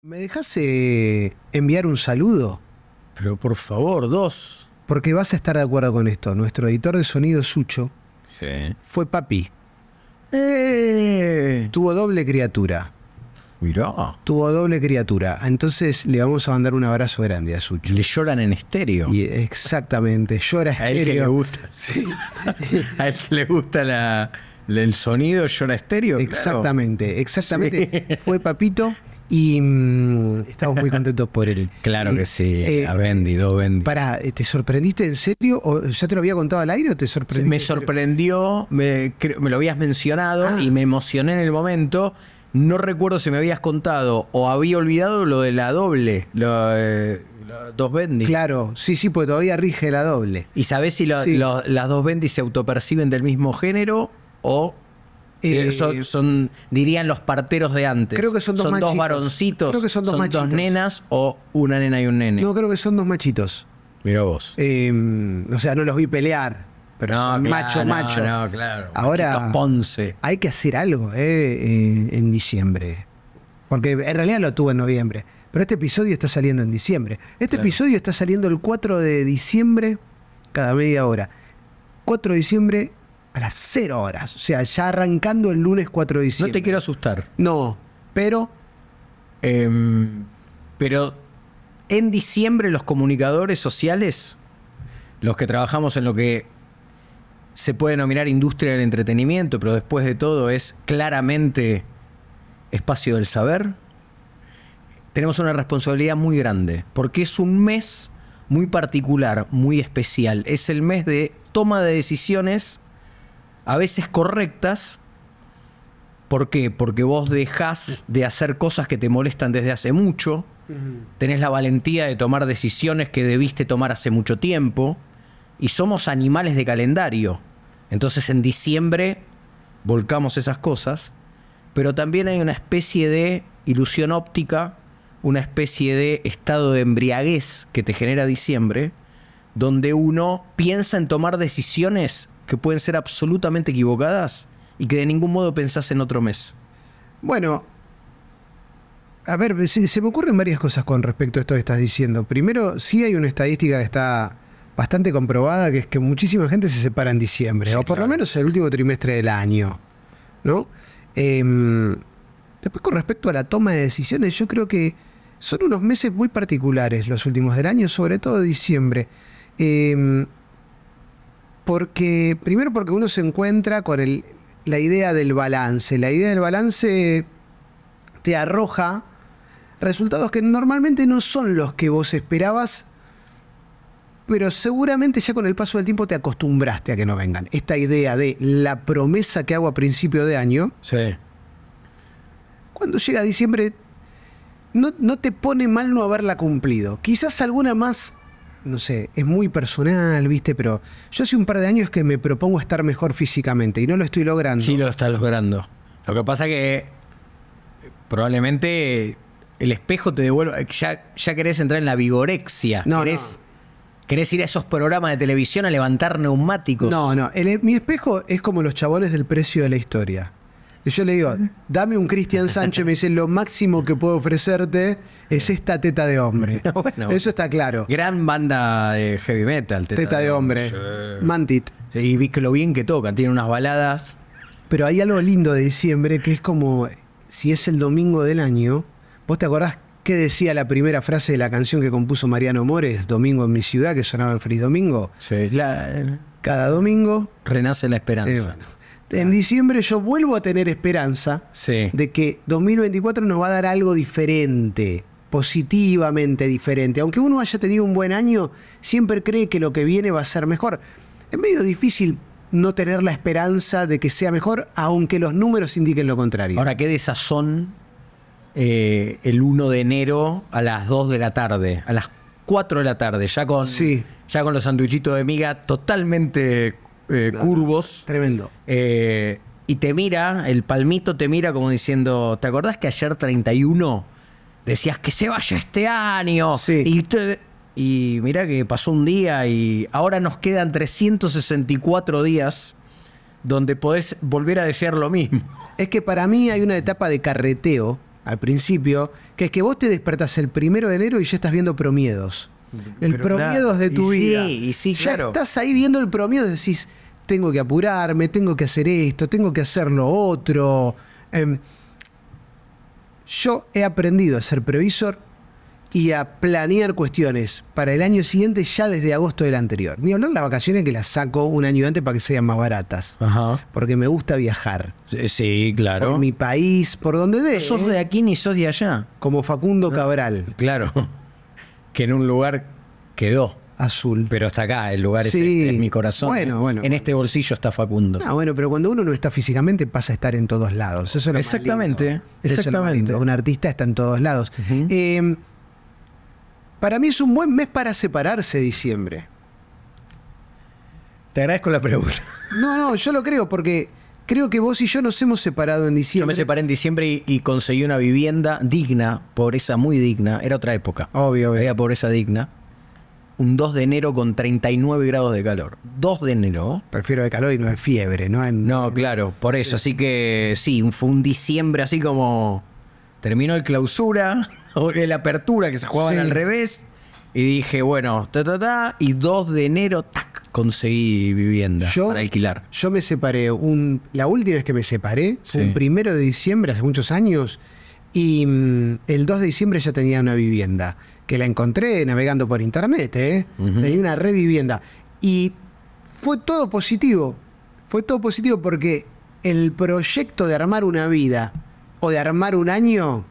¿Me dejas eh, enviar un saludo? Pero por favor, dos. Porque vas a estar de acuerdo con esto. Nuestro editor de sonido, Sucho, fue papi. Eh. Tuvo doble criatura. Mirá. Tuvo doble criatura. Entonces le vamos a mandar un abrazo grande a Sucho. Le lloran en estéreo. Y exactamente, llora estéreo. A él le gusta. Sí. a él le gusta el sonido, llora estéreo. Exactamente, exactamente. Fue papito. Y mm, estamos muy contentos por él. Claro que sí, eh, a Bendy, dos Bendy. Pará, eh, ¿te sorprendiste en serio? ¿O ¿Ya te lo había contado al aire o te sorprendió? Me sorprendió, me, lo habías mencionado ah. y me emocioné en el momento. No recuerdo si me habías contado o había olvidado lo de la doble, eh, dos Bendy. Claro, sí, sí, porque todavía rige la doble. ¿Y sabes si las dos Bendy se autoperciben del mismo género o eh, eh, son, dirían los parteros de antes. Creo que son dos varoncitos. Creo que son dos nenas o una nena y un nene. No, creo que son dos machitos. Mira vos. Em, o sea, no los vi pelear, pero macho, macho. Ahora, Ponce. hay que hacer algo eh, en diciembre. Porque en realidad lo tuve en noviembre. Pero este episodio está saliendo en diciembre. Este episodio está saliendo el 4 de diciembre cada media hora. 4 de diciembre a las cero horas. O sea, ya arrancando el lunes 4 de diciembre. No te quiero asustar. No, pero. Em, pero en diciembre los comunicadores sociales, los que trabajamos en lo que se puede denominar industria del entretenimiento, pero después de todo es claramente espacio del saber, tenemos una responsabilidad muy grande, porque es un mes muy particular, muy especial. Es el mes de toma de decisiones a veces correctas. ¿Por qué? Porque vos dejás de hacer cosas que te molestan desde hace mucho, tenés la valentía de tomar decisiones que debiste tomar hace mucho tiempo, y somos animales de calendario. Entonces en diciembre volcamos esas cosas, pero también hay una especie de ilusión óptica, una especie de estado de embriaguez que te genera diciembre, donde uno piensa en tomar decisiones que pueden ser absolutamente equivocadas y que de ningún modo pensás en otro mes? Bueno, a ver, se, me ocurren varias cosas con respecto a esto que estás diciendo. Primero, sí hay una estadística que está bastante comprobada, que es que muchísima gente se separa en diciembre, o por lo menos el último trimestre del año, ¿no? Em, después, con respecto a la toma de decisiones, yo creo que son unos meses muy particulares los últimos del año, sobre todo diciembre. Em, porque, primero porque uno se encuentra con la idea del balance. La idea del balance te arroja resultados que normalmente no son los que vos esperabas, pero seguramente ya con el paso del tiempo te acostumbraste a que no vengan. Esta idea de la promesa que hago a principio de año, cuando llega diciembre, no te pone mal no haberla cumplido. Quizás alguna más no sé, es muy personal, ¿viste? Pero yo hace un par de años que me propongo estar mejor físicamente y no lo estoy logrando. Sí, lo estás logrando. Lo que pasa que eh, probablemente el espejo te devuelve. Eh, ya, ya querés entrar en la vigorexia. No, querés, no. ir a esos programas de televisión a levantar neumáticos. No, no. mi espejo es como los chabones del precio de la historia yo le digo, dame un Cristian Sánchez, me dice, lo máximo que puedo ofrecerte es esta teta de hombre. Eso está claro. Gran banda de heavy metal. Teta, de, hombre. Mantit. y vi que lo bien que toca, tiene unas baladas. Pero hay algo lindo de diciembre que es como, si es el domingo del año, vos te acordás ¿Qué decía la primera frase de la canción que compuso Mariano Mores, Domingo en mi ciudad, que sonaba en Feliz Domingo? Sí, Cada domingo. Renace la esperanza. En diciembre yo vuelvo a tener esperanza de que 2024 nos va a dar algo diferente, positivamente diferente. Aunque uno haya tenido un buen año, siempre cree que lo que viene va a ser mejor. Es medio difícil no tener la esperanza de que sea mejor, aunque los números indiquen lo contrario. Ahora, qué desazón eh, el 1 de enero a las 2 de la tarde, a las 4 de la tarde, ya con, ya con los sanduichitos de miga totalmente eh, curvos. Tremendo. Eh, y te mira, el palmito te mira como diciendo, ¿te acordás que ayer 31 decías que se vaya este año? Y, y mira que pasó un día y ahora nos quedan 364 días donde podés volver a desear lo mismo. Es que para mí hay una etapa de carreteo al principio, que es que vos te despertás el primero de enero y ya estás viendo promiedos. El promiedos de tu vida. Sí, y sí, ya claro. estás ahí viendo el promedio y decís, tengo que apurarme, tengo que hacer esto, tengo que hacer lo otro. Em, yo he aprendido a ser previsor y a planear cuestiones para el año siguiente ya desde agosto del anterior. Ni hablar las vacaciones que las saco un año antes para que sean más baratas. Porque me gusta viajar. Eh, sí, claro. Por mi país, por donde de. No sos de aquí ni sos de allá. Como Facundo Cabral. Claro. Que en un lugar quedó azul. Pero hasta acá, el lugar sí. es, mi corazón. ¿eh? En este bolsillo está Facundo. Ah, bueno, pero cuando uno no está físicamente pasa a estar en todos lados. Eso es lo Exactamente, más lindo. exactamente. Un artista está en todos lados. Eh, para mí es un buen mes para separarse diciembre. Te agradezco la pregunta. No, no, yo lo creo porque creo que vos y yo nos hemos separado en diciembre. Yo me separé en diciembre y, conseguí una vivienda digna, pobreza muy digna. Era otra época. Obvio, obvio. Era pobreza digna un 2 de enero con 39 grados de calor. 2 de enero. Prefiero de calor y no de fiebre, ¿no? no, claro, por eso. Así que sí, fue un diciembre así como terminó el clausura, o la apertura que se jugaban al revés. Y dije, bueno, ta, ta, ta, y 2 de enero, tac, conseguí vivienda yo, para alquilar. Yo me separé, un, la última vez que me separé, fue un primero de diciembre, hace muchos años, y mm, el 2 de diciembre ya tenía una vivienda que la encontré navegando por internet, ¿eh? una revivienda. Y fue todo positivo. Fue todo positivo porque el proyecto de armar una vida o de armar un año,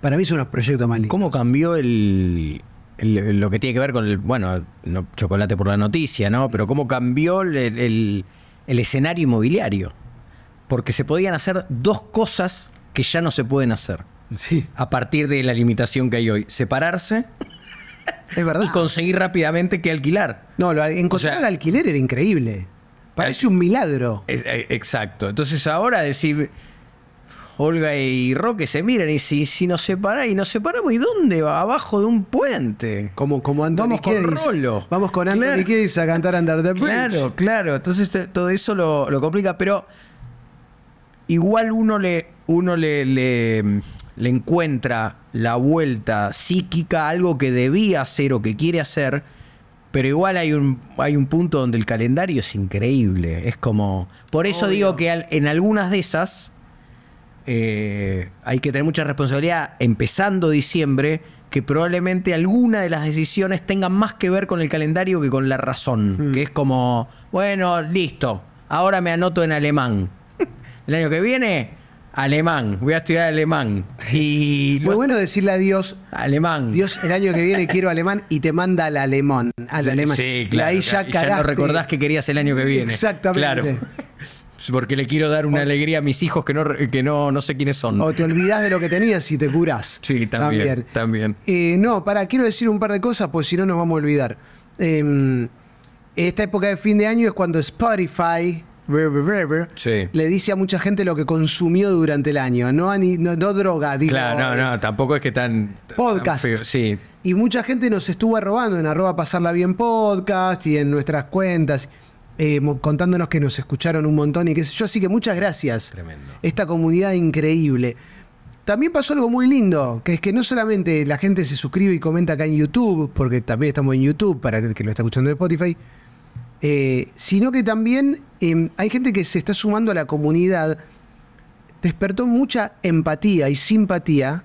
para mí son unos proyectos más lindos. ¿Cómo cambió el, lo que tiene que ver con el, bueno, chocolate por la noticia, ¿no? Pero cómo cambió el escenario inmobiliario? Porque se podían hacer dos cosas que ya no se pueden hacer a partir de la limitación que hay hoy. Separarse. Es verdad. Y conseguir rápidamente que alquilar. No, encontrar alquiler era increíble. Parece un milagro. Eh, exacto. Entonces ahora decir, Olga y Roque se miran y si, si nos separamos y nos separamos, ¿y dónde? Abajo de un puente. Como, como Vamos con Rolo. Vamos con Anthony claro. a cantar Under the Claro, claro. Entonces todo eso lo, lo, complica, pero igual uno le, uno le le encuentra la vuelta psíquica, algo que debía hacer o que quiere hacer, pero igual hay un, hay un punto donde el calendario es increíble. Es como. Por eso digo que en algunas de esas eh, hay que tener mucha responsabilidad empezando diciembre, que probablemente alguna de las decisiones tengan más que ver con el calendario que con la razón. Hmm. Que es como, bueno, listo, ahora me anoto en alemán. el año que viene Alemán, voy a estudiar alemán. Y Muy bueno decirle a Dios. Alemán. Dios, el año que viene quiero alemán y te manda al alemán. Al alemán. Sí, claro. Ahí ya, ya no recordás que querías el año que viene. Exactamente. Claro. Porque le quiero dar una alegría a mis hijos que no, que no, no sé quiénes son. O te olvidás de lo que tenías y te curás. Sí, también. También. Eh, no, para, quiero decir un par de cosas, pues si no nos vamos a olvidar. Em, esta época de fin de año es cuando Spotify le dice a mucha gente lo que consumió durante el año, no, no, droga, digo. Claro, no, no, eh, tampoco es que tan... Podcast. sí. Y mucha gente nos estuvo robando en arroba pasarla bien podcast y en nuestras cuentas. Eh, contándonos que nos escucharon un montón y que yo, así que muchas gracias. Tremendo. Esta comunidad increíble. También pasó algo muy lindo, que es que no solamente la gente se suscribe y comenta acá en YouTube, porque también estamos en YouTube para el que lo está escuchando de Spotify, eh, sino que también em, hay gente que se está sumando a la comunidad. Despertó mucha empatía y simpatía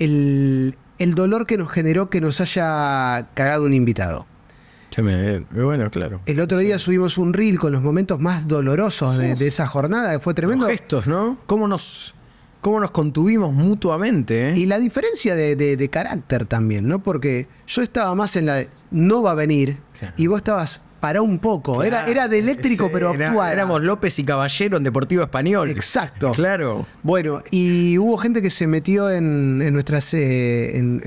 el, dolor que nos generó que nos haya cagado un invitado. Eh, bueno, claro. El otro día subimos un reel con los momentos más dolorosos de, esa jornada, que fue tremendo. gestos, ¿no? ¿Cómo nos, nos contuvimos mutuamente? ¿eh? Y la diferencia de, carácter también, ¿no? Porque yo estaba más en la no va a venir y vos estabas un poco. era, era de eléctrico, pero actual. éramos López y Caballero en Deportivo Español. Exacto. Claro. Bueno, y hubo gente que se metió en, en nuestras, eh, en,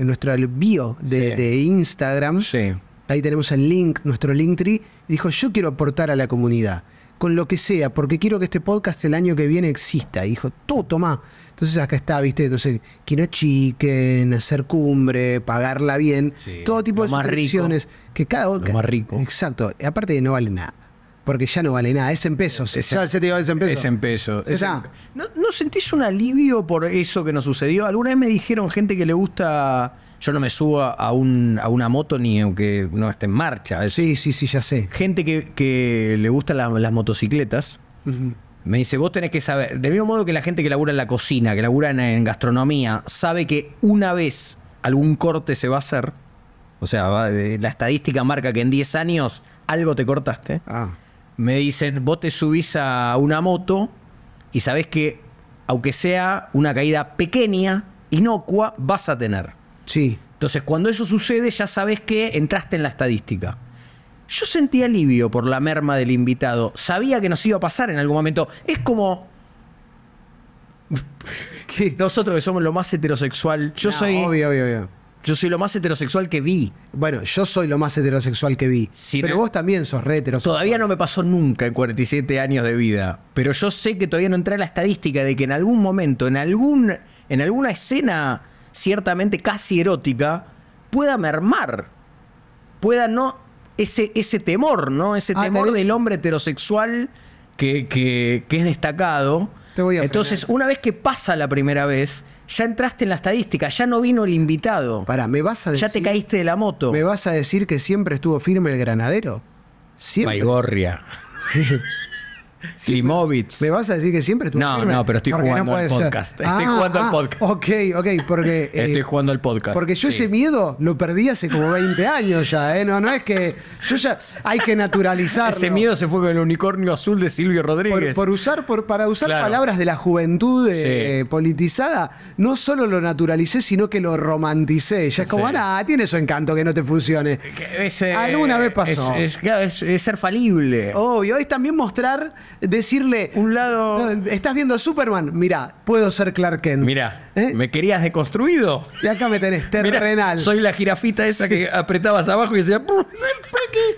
bio de, de Instagram. Sí. Ahí tenemos el link, nuestro Linktree. Dijo, yo quiero aportar a la comunidad con lo que sea, porque quiero que este podcast el año que viene exista. Y dijo, tú tomá. Entonces acá está, viste, entonces, no chiquen, hacer cumbre, pagarla bien, todo tipo de situaciones. que cada lo más rico. Exacto. aparte de no vale nada. Porque ya no vale nada, es en pesos. ya se te es en pesos. Es en pesos. ¿No, ¿No sentís un alivio por eso que nos sucedió? Alguna vez me dijeron gente que le gusta yo no me subo a, una moto ni aunque no esté en marcha. sí, sí, sí, ya sé. Gente que, le gustan las motocicletas. Me dice, vos tenés que saber, del mismo modo que la gente que labura en la cocina, que labura en, gastronomía, sabe que una vez algún corte se va a hacer, o sea, la estadística marca que en 10 años algo te cortaste. Ah. Me dicen, vos te subís a una moto y sabés que, aunque sea una caída pequeña, inocua, vas a tener. Sí. Entonces, cuando eso sucede, ya sabes que entraste en la estadística. Yo sentí alivio por la merma del invitado. Sabía que nos iba a pasar en algún momento. Es como. Nosotros que somos lo más heterosexual. Yo soy. Obvio, obvio, Yo soy lo más heterosexual que vi. Bueno, yo soy lo más heterosexual que vi. pero vos también sos re heterosexual. Todavía no me pasó nunca en 47 años de vida. Pero yo sé que todavía no entré en la estadística de que en algún momento, en algún. en alguna escena ciertamente casi erótica, pueda mermar, pueda no, ese, ese temor, ¿no? Ese ah, temor del hombre heterosexual que, es destacado. Entonces, una vez que pasa la primera vez, ya entraste en la estadística, ya no vino el invitado. para ¿me vas a Ya te caíste de la moto. ¿Me vas a decir que siempre estuvo firme el granadero? Siempre. gorria Sí. Slimovitz. ¿Me vas a decir que siempre estuvo No, firme? no, pero estoy ah, jugando al podcast. Ah, estoy jugando al podcast. Ok, ok, porque. Eh, estoy jugando al podcast. Porque yo ese miedo lo perdí hace como 20 años ya, ¿eh? No, no es que. Yo ya. Hay que naturalizarlo. ese miedo se fue con el unicornio azul de Silvio Rodríguez. Por, usar, para usar palabras de la juventud eh, eh, politizada, no solo lo naturalicé, sino que lo romanticé. Ya es como, ah, tiene su encanto que no te funcione. Alguna vez pasó. Es, es ser falible. Obvio, es también mostrar decirle. Un lado. Estás viendo a Superman. mira puedo ser Clark Kent. mira ¿Eh? Me querías deconstruido. Y acá me tenés terrenal. soy la jirafita esa que apretabas abajo y decía.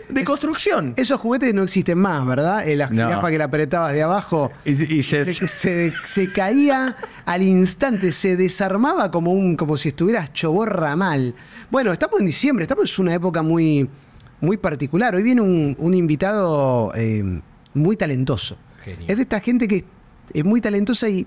De construcción. Esos juguetes no existen más, ¿verdad? Eh, la jirafa que la apretabas de abajo. Y, se, caía al instante, se desarmaba como, un, como si estuvieras choborra mal. Bueno, estamos en diciembre, estamos en una época muy, muy particular. Hoy viene un, invitado. Eh, muy talentoso. Es de esta gente que es muy talentosa y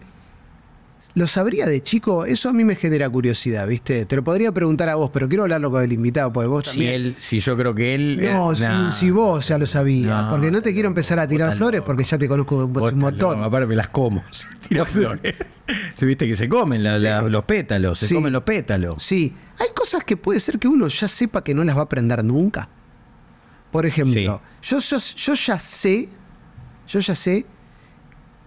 lo sabría de chico. Eso a mí me genera curiosidad, ¿viste? Te lo podría preguntar a vos, pero quiero hablarlo con el invitado, porque vos si Él, si yo creo que él. No, eh, si, vos ya lo sabías. porque no te quiero empezar a tirar flores, porque ya te conozco un montón. Aparte me las como. tira flores. viste que se comen los pétalos, se comen los pétalos. Sí. Hay cosas que puede ser que uno ya sepa que no las va a aprender nunca. Por ejemplo, yo, yo, yo ya sé yo ya sé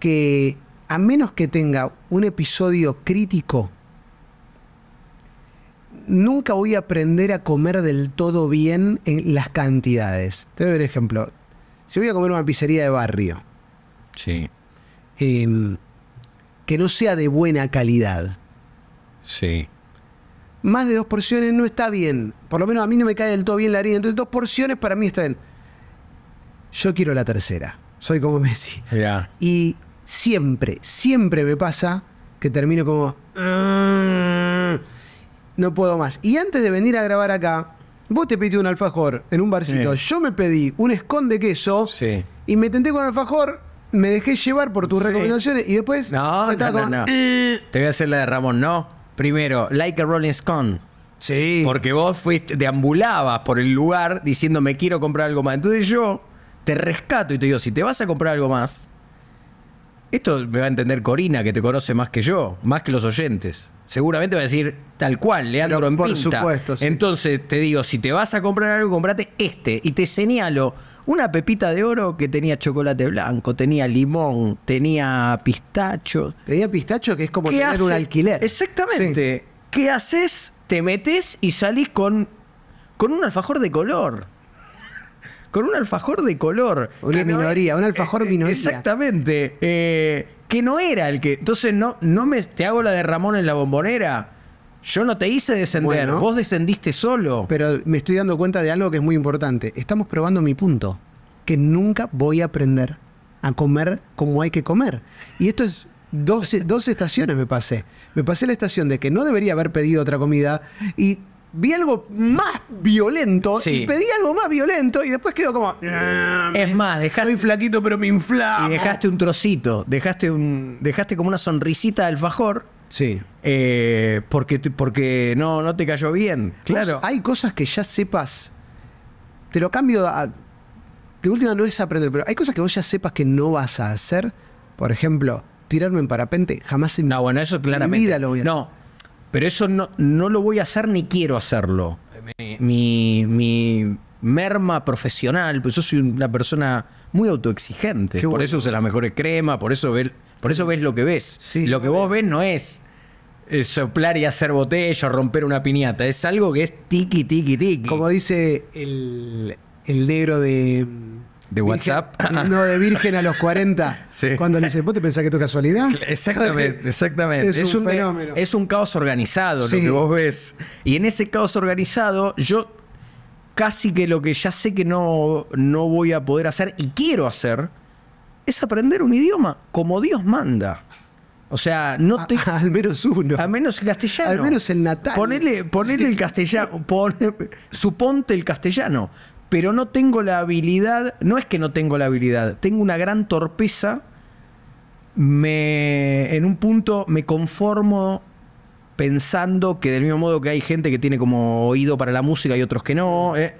que a menos que tenga un episodio crítico, nunca voy a aprender a comer del todo bien en las cantidades. Te doy un ejemplo. Si voy a comer una pizzería de barrio, em, que no sea de buena calidad. Más de dos porciones no está bien. Por lo menos a mí no me cae del todo bien la harina. Entonces dos porciones para mí están bien. Yo quiero la tercera soy como Messi. Y siempre, siempre me pasa que termino como... Ah, no puedo más. Y antes de venir a grabar acá, vos te pediste un alfajor en un barcito. Yo me pedí un de queso sí. y me tenté con alfajor me dejé llevar por tus recomendaciones y después. No, no, no, ah". Te voy a hacer la de Ramón, no. Primero, Like a Rolling scone. Sí. Porque vos fuiste, deambulabas por el lugar diciéndome, quiero comprar algo más. Entonces yo te rescato y te digo, si te vas a comprar algo más, esto me va a entender Corina, que te conoce más que yo, más que los oyentes. Seguramente va a decir tal cual, Leandro Pero, en por Supuesto, Entonces te digo, si te vas a comprar algo, comprate este. Y te señalo una pepita de oro que tenía chocolate blanco, tenía limón, tenía pistacho. Tenía pistacho que es como tener un alquiler. Exactamente. ¿Qué haces? Te metes y salís con, con un alfajor de color con un alfajor de color. Una minoría, un alfajor eh, eh, minoría. Exactamente. Eh, que no era el que. Entonces, no, no me. Te hago la de Ramón en la bombonera. Yo no te hice descender, vos descendiste solo. Pero me estoy dando cuenta de algo que es muy importante. Estamos probando mi punto, que nunca voy a aprender a comer como hay que comer. Y esto es dos estaciones me pasé. Me pasé la estación de que no debería haber pedido otra comida y vi algo más violento y pedí algo más violento y después quedó como. Es más, dejaste. Soy flaquito, pero me infla. Y dejaste un trocito, dejaste un. dejaste como una sonrisita de alfajor. Sí. Eh, porque porque no, no te cayó bien. Claro. Hay cosas que ya sepas. Te lo cambio a. De última no es aprender, pero hay cosas que vos ya sepas que no vas a hacer. Por ejemplo, tirarme en parapente, jamás en no, bueno, eso claramente. mi vida lo voy a hacer. No, pero eso no, no lo voy a hacer ni quiero hacerlo. Mi, mi merma profesional, pues yo soy una persona muy autoexigente. por eso usé las mejores cremas, por eso, ves, por eso ves lo que ves. lo que vos ves no es soplar y hacer botella, romper una piñata. Es algo que es tiki, tiki, tiki. Como dice el, el negro de ¿De WhatsApp? no, de virgen a los 40. Cuando le dicen, ¿vos te pensás que esto es casualidad? Exactamente, exactamente. Es, un, eh, fenómeno. Es un caos organizado lo que vos ves. Y en ese caos organizado, yo casi que lo que ya sé que no, no voy a poder hacer y quiero hacer es aprender un idioma como Dios manda. O sea, no te. al menos uno. Al menos el castellano. Al menos el natal. Ponele, el castellano. suponte el castellano pero no tengo la habilidad, no es que no tengo la habilidad, tengo una gran torpeza, me, en un punto me conformo pensando que del mismo modo que hay gente que tiene como oído para la música y otros que no, eh,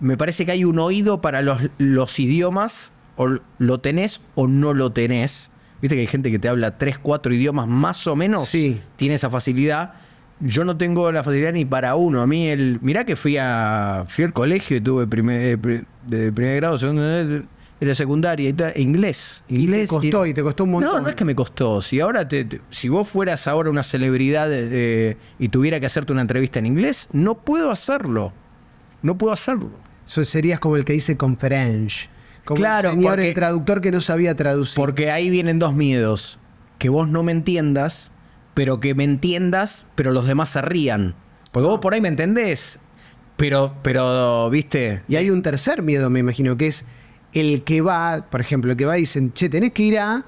me parece que hay un oído para los, idiomas, o lo tenés o no lo tenés. Viste que hay gente que te habla tres, cuatro idiomas más o menos, sí. tiene esa facilidad yo no tengo la facilidad ni para uno. A mí, el, mirá que fui, a, fui al colegio y tuve primer, eh, de primer grado, segundo, eh, de secundaria y inglés. inglés y costó, y, te costó un montón. No, no es que me costó. Si ahora te, si vos fueras ahora una celebridad y tuviera que hacerte una entrevista en inglés, no puedo hacerlo. No puedo hacerlo. serías como el que dice conference. Como claro, el señor el traductor que no sabía traducir. Porque ahí vienen dos miedos. Que vos no me entiendas pero que me entiendas, pero los demás se rían. Porque vos por ahí me entendés, pero, pero, viste. Y hay un tercer miedo, me imagino, que es el que va, por ejemplo, el que va y dicen, che, tenés que ir a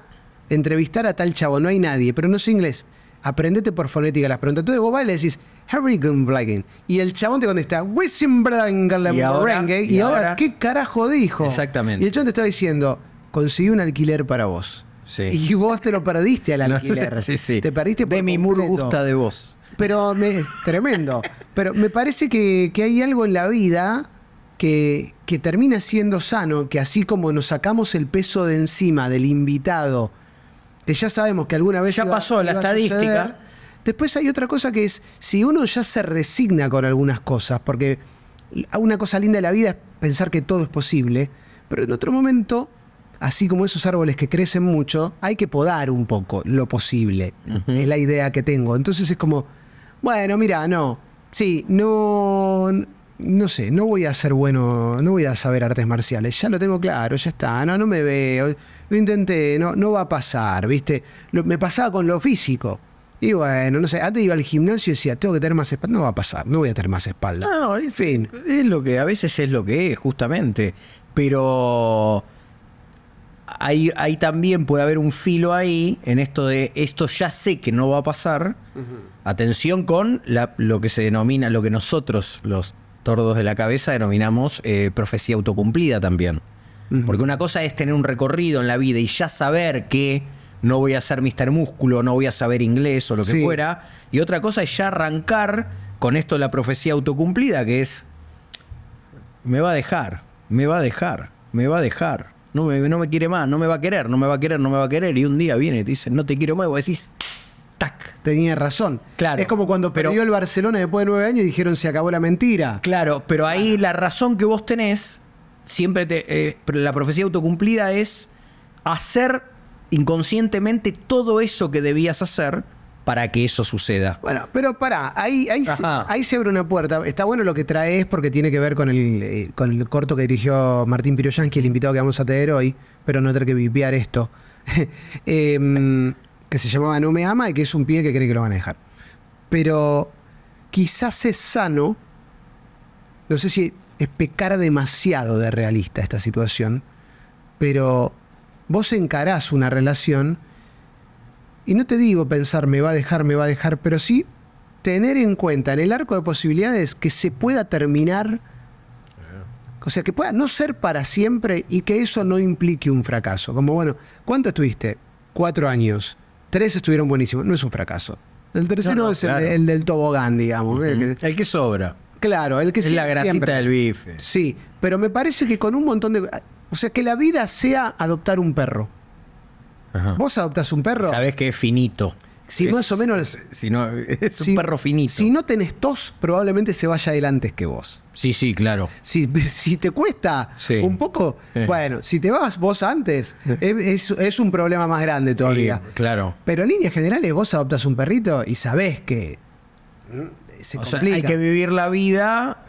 entrevistar a tal chavo, no hay nadie, pero no es inglés. Aprendete por fonética las preguntas. de vos vas y le decís, Harry Gunblagen. Y el chabón te contesta, ¿Y ahora, y, y ahora, ¿qué carajo dijo? Exactamente. Y el chabón te estaba diciendo, conseguí un alquiler para vos. Y vos te lo perdiste al alquiler. Te perdiste por mi no gusta de vos. Pero me, tremendo. Pero me parece que, hay algo en la vida que, termina siendo sano, que así como nos sacamos el peso de encima del invitado, que ya sabemos que alguna vez... Ya pasó la estadística. después hay otra cosa que es, si uno ya se resigna con algunas cosas, porque una cosa linda de la vida es pensar que todo es posible, pero en otro momento así como esos árboles que crecen mucho, hay que podar un poco lo posible. Es la idea que tengo. Entonces es como, bueno, mira, no, sí, no, no sé, no voy a ser bueno, no voy a saber artes marciales, ya lo tengo claro, ya está, no, no me veo, lo intenté, no, no va a pasar, ¿viste? me pasaba con lo físico. Y bueno, no sé, antes iba al gimnasio y decía, tengo que tener más espalda. No va a pasar, no voy a tener más espalda. No, en fin. Es lo que a veces es lo que es, justamente. Pero ahí, también puede haber un filo ahí en esto de esto ya sé que no va a pasar. Atención con lo que se denomina, lo que nosotros los tordos de la cabeza denominamos eh, profecía autocumplida también. Porque una cosa es tener un recorrido en la vida y ya saber que no voy a ser Mr. Músculo, no voy a saber inglés o lo que fuera. Y otra cosa es ya arrancar con esto de la profecía autocumplida, que es, me va a dejar, me va a dejar, me va a dejar no me, quiere más, no me va a querer, no me va a querer, no me va a querer. Y un día viene y te dice, no te quiero más, y vos decís, tac. Tenía razón. Claro. Es como cuando perdió el Barcelona después de nueve años y dijeron, se acabó la mentira. Claro, pero ahí la razón que vos tenés, siempre te, eh, la profecía autocumplida es hacer inconscientemente todo eso que debías hacer para que eso suceda. Bueno, pero pará, ahí, ahí, se, abre una puerta. Está bueno lo que traes porque tiene que ver con el, eh, con el corto que dirigió Martín Piroyansky, el invitado que vamos a tener hoy, pero no tener que vipiar esto, em, que se llamaba No me ama y que es un pie que cree que lo van a dejar. Pero quizás es sano, no sé si es pecar demasiado de realista esta situación, pero vos encarás una relación y no te digo pensar me va a dejar, me va a dejar, pero sí tener en cuenta en el arco de posibilidades que se pueda terminar, o sea, que pueda no ser para siempre y que eso no implique un fracaso. Como, bueno, ¿cuánto estuviste? Cuatro años. Tres estuvieron buenísimos. No es un fracaso. El tercero es el, del tobogán, digamos. ¿eh? el, que, sobra. Claro, el que es la grasita del bife. Sí, pero me parece que con un montón de... O sea, que la vida sea adoptar un perro. Vos adoptás un perro. Sabés que es finito. Si más o menos. Si es un perro finito. Si no tenés tos, probablemente se vaya él antes que vos. Sí, sí, claro. Si, si te cuesta un poco, eh. bueno, si te vas vos antes, es, es un problema más grande todavía. claro. Pero en líneas generales, vos adoptas un perrito y sabés que. Se o sea, hay que vivir la vida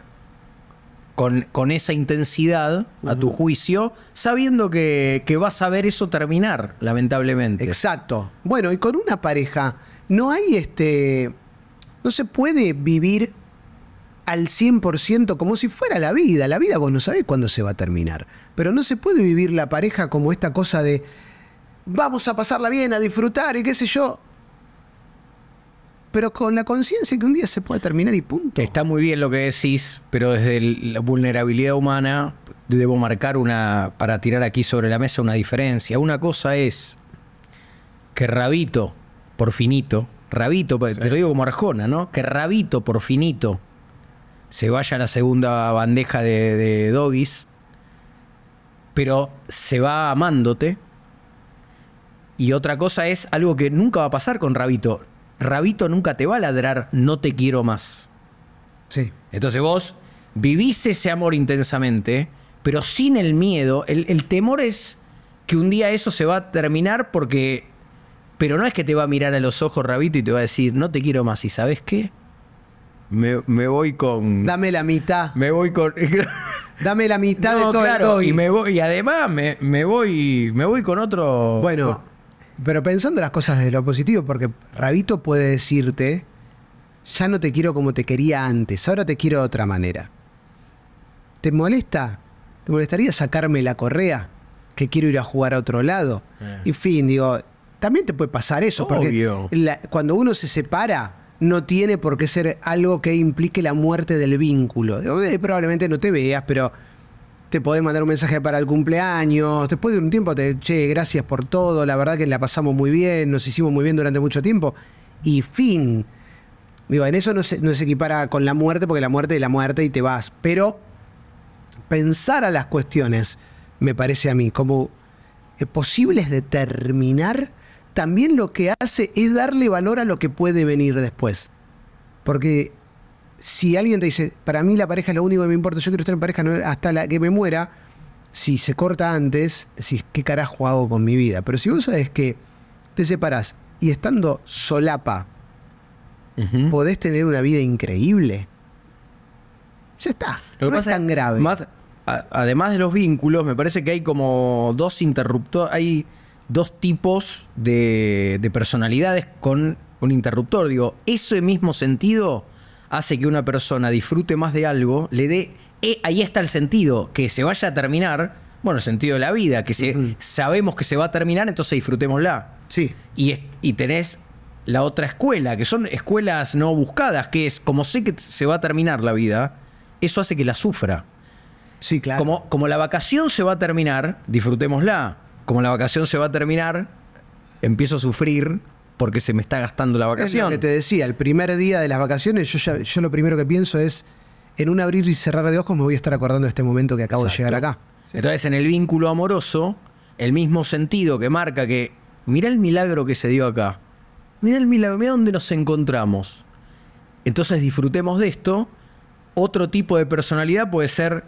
con, esa intensidad, a tu juicio, sabiendo que, que vas a ver eso terminar, lamentablemente. Exacto. Bueno, y con una pareja, no hay este. No se puede vivir al 100% como si fuera la vida. La vida vos no sabés cuándo se va a terminar. Pero no se puede vivir la pareja como esta cosa de vamos a pasarla bien, a disfrutar y qué sé yo pero con la conciencia que un día se puede terminar y punto. Está muy bien lo que decís, pero desde la vulnerabilidad humana debo marcar una, para tirar aquí sobre la mesa una diferencia. Una cosa es que Rabito, por finito, Rabito, pero pues, te lo digo como Arjona, ¿no? Que Rabito, por finito, se vaya a la segunda bandeja de, de doggies, pero se va amándote. Y otra cosa es algo que nunca va a pasar con Rabito. Rabito nunca te va a ladrar, no te quiero más. Sí. Entonces vos vivís ese amor intensamente, pero sin el miedo. El, temor es que un día eso se va a terminar porque... Pero no es que te va a mirar a los ojos Rabito y te va a decir, no te quiero más. ¿Y sabes qué? Me, voy con... Dame la mitad. Me voy con... Dame la mitad de todo claro, Y me voy, y además me, me, voy, me voy con otro... Bueno... Pero pensando las cosas desde lo positivo, porque Rabito puede decirte, ya no te quiero como te quería antes, ahora te quiero de otra manera. ¿Te molesta? ¿Te molestaría sacarme la correa? Que quiero ir a jugar a otro lado. En eh. fin, digo, también te puede pasar eso, porque cuando uno se separa, no tiene por qué ser algo que implique la muerte del vínculo. Eh, probablemente no te veas, pero te podés mandar un mensaje para el cumpleaños, después de un tiempo te, che, gracias por todo, la verdad que la pasamos muy bien, nos hicimos muy bien durante mucho tiempo, y fin. Digo, en eso no se, no se equipara con la muerte, porque la muerte es la muerte y te vas, pero pensar a las cuestiones, me parece a mí, como eh, posibles de terminar, también lo que hace es darle valor a lo que puede venir después. Porque si alguien te dice, para mí la pareja es lo único que me importa, yo quiero estar en pareja hasta la que me muera, si se corta antes, si ¿qué carajo hago con mi vida? Pero si vos sabes que te separás y estando solapa, podés tener una vida increíble, ya está. Lo no es tan grave. además de los vínculos, me parece que hay como dos interruptores, hay dos tipos de, de personalidades con un interruptor. Digo, ese mismo sentido hace que una persona disfrute más de algo, le dé, eh, ahí está el sentido, que se vaya a terminar, bueno, el sentido de la vida, que se, sabemos que se va a terminar, entonces disfrutémosla. Sí. Y, y tenés la otra escuela, que son escuelas no buscadas, que es como sé que se va a terminar la vida, eso hace que la sufra. Sí, claro. Como, como la vacación se va a terminar, disfrutémosla. Como la vacación se va a terminar, empiezo a sufrir porque se me está gastando la vacación. Es lo que te decía, el primer día de las vacaciones, yo, yo lo primero que pienso es, en un abrir y cerrar de ojos me voy a estar acordando de este momento que acabo de llegar acá. Entonces, en el vínculo amoroso, el mismo sentido que marca que, mira el milagro que se dio acá, mira el milagro, mira dónde nos encontramos. Entonces disfrutemos de esto. Otro tipo de personalidad puede ser,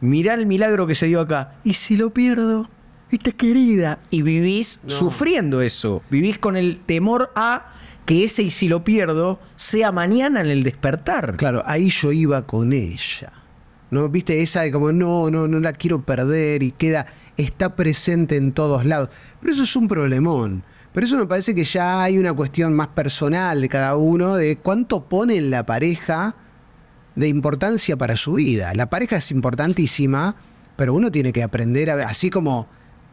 mirá el milagro que se dio acá, y si lo pierdo, viste querida, y vivís sufriendo eso, vivís con el temor a que ese y si lo pierdo sea mañana en el despertar. Claro, ahí yo iba con ella. ¿No viste esa de como no, no, no la quiero perder y queda está presente en todos lados. Pero eso es un problemón. Pero eso me parece que ya hay una cuestión más personal de cada uno de cuánto pone en la pareja de importancia para su vida. La pareja es importantísima, pero uno tiene que aprender a ver, así como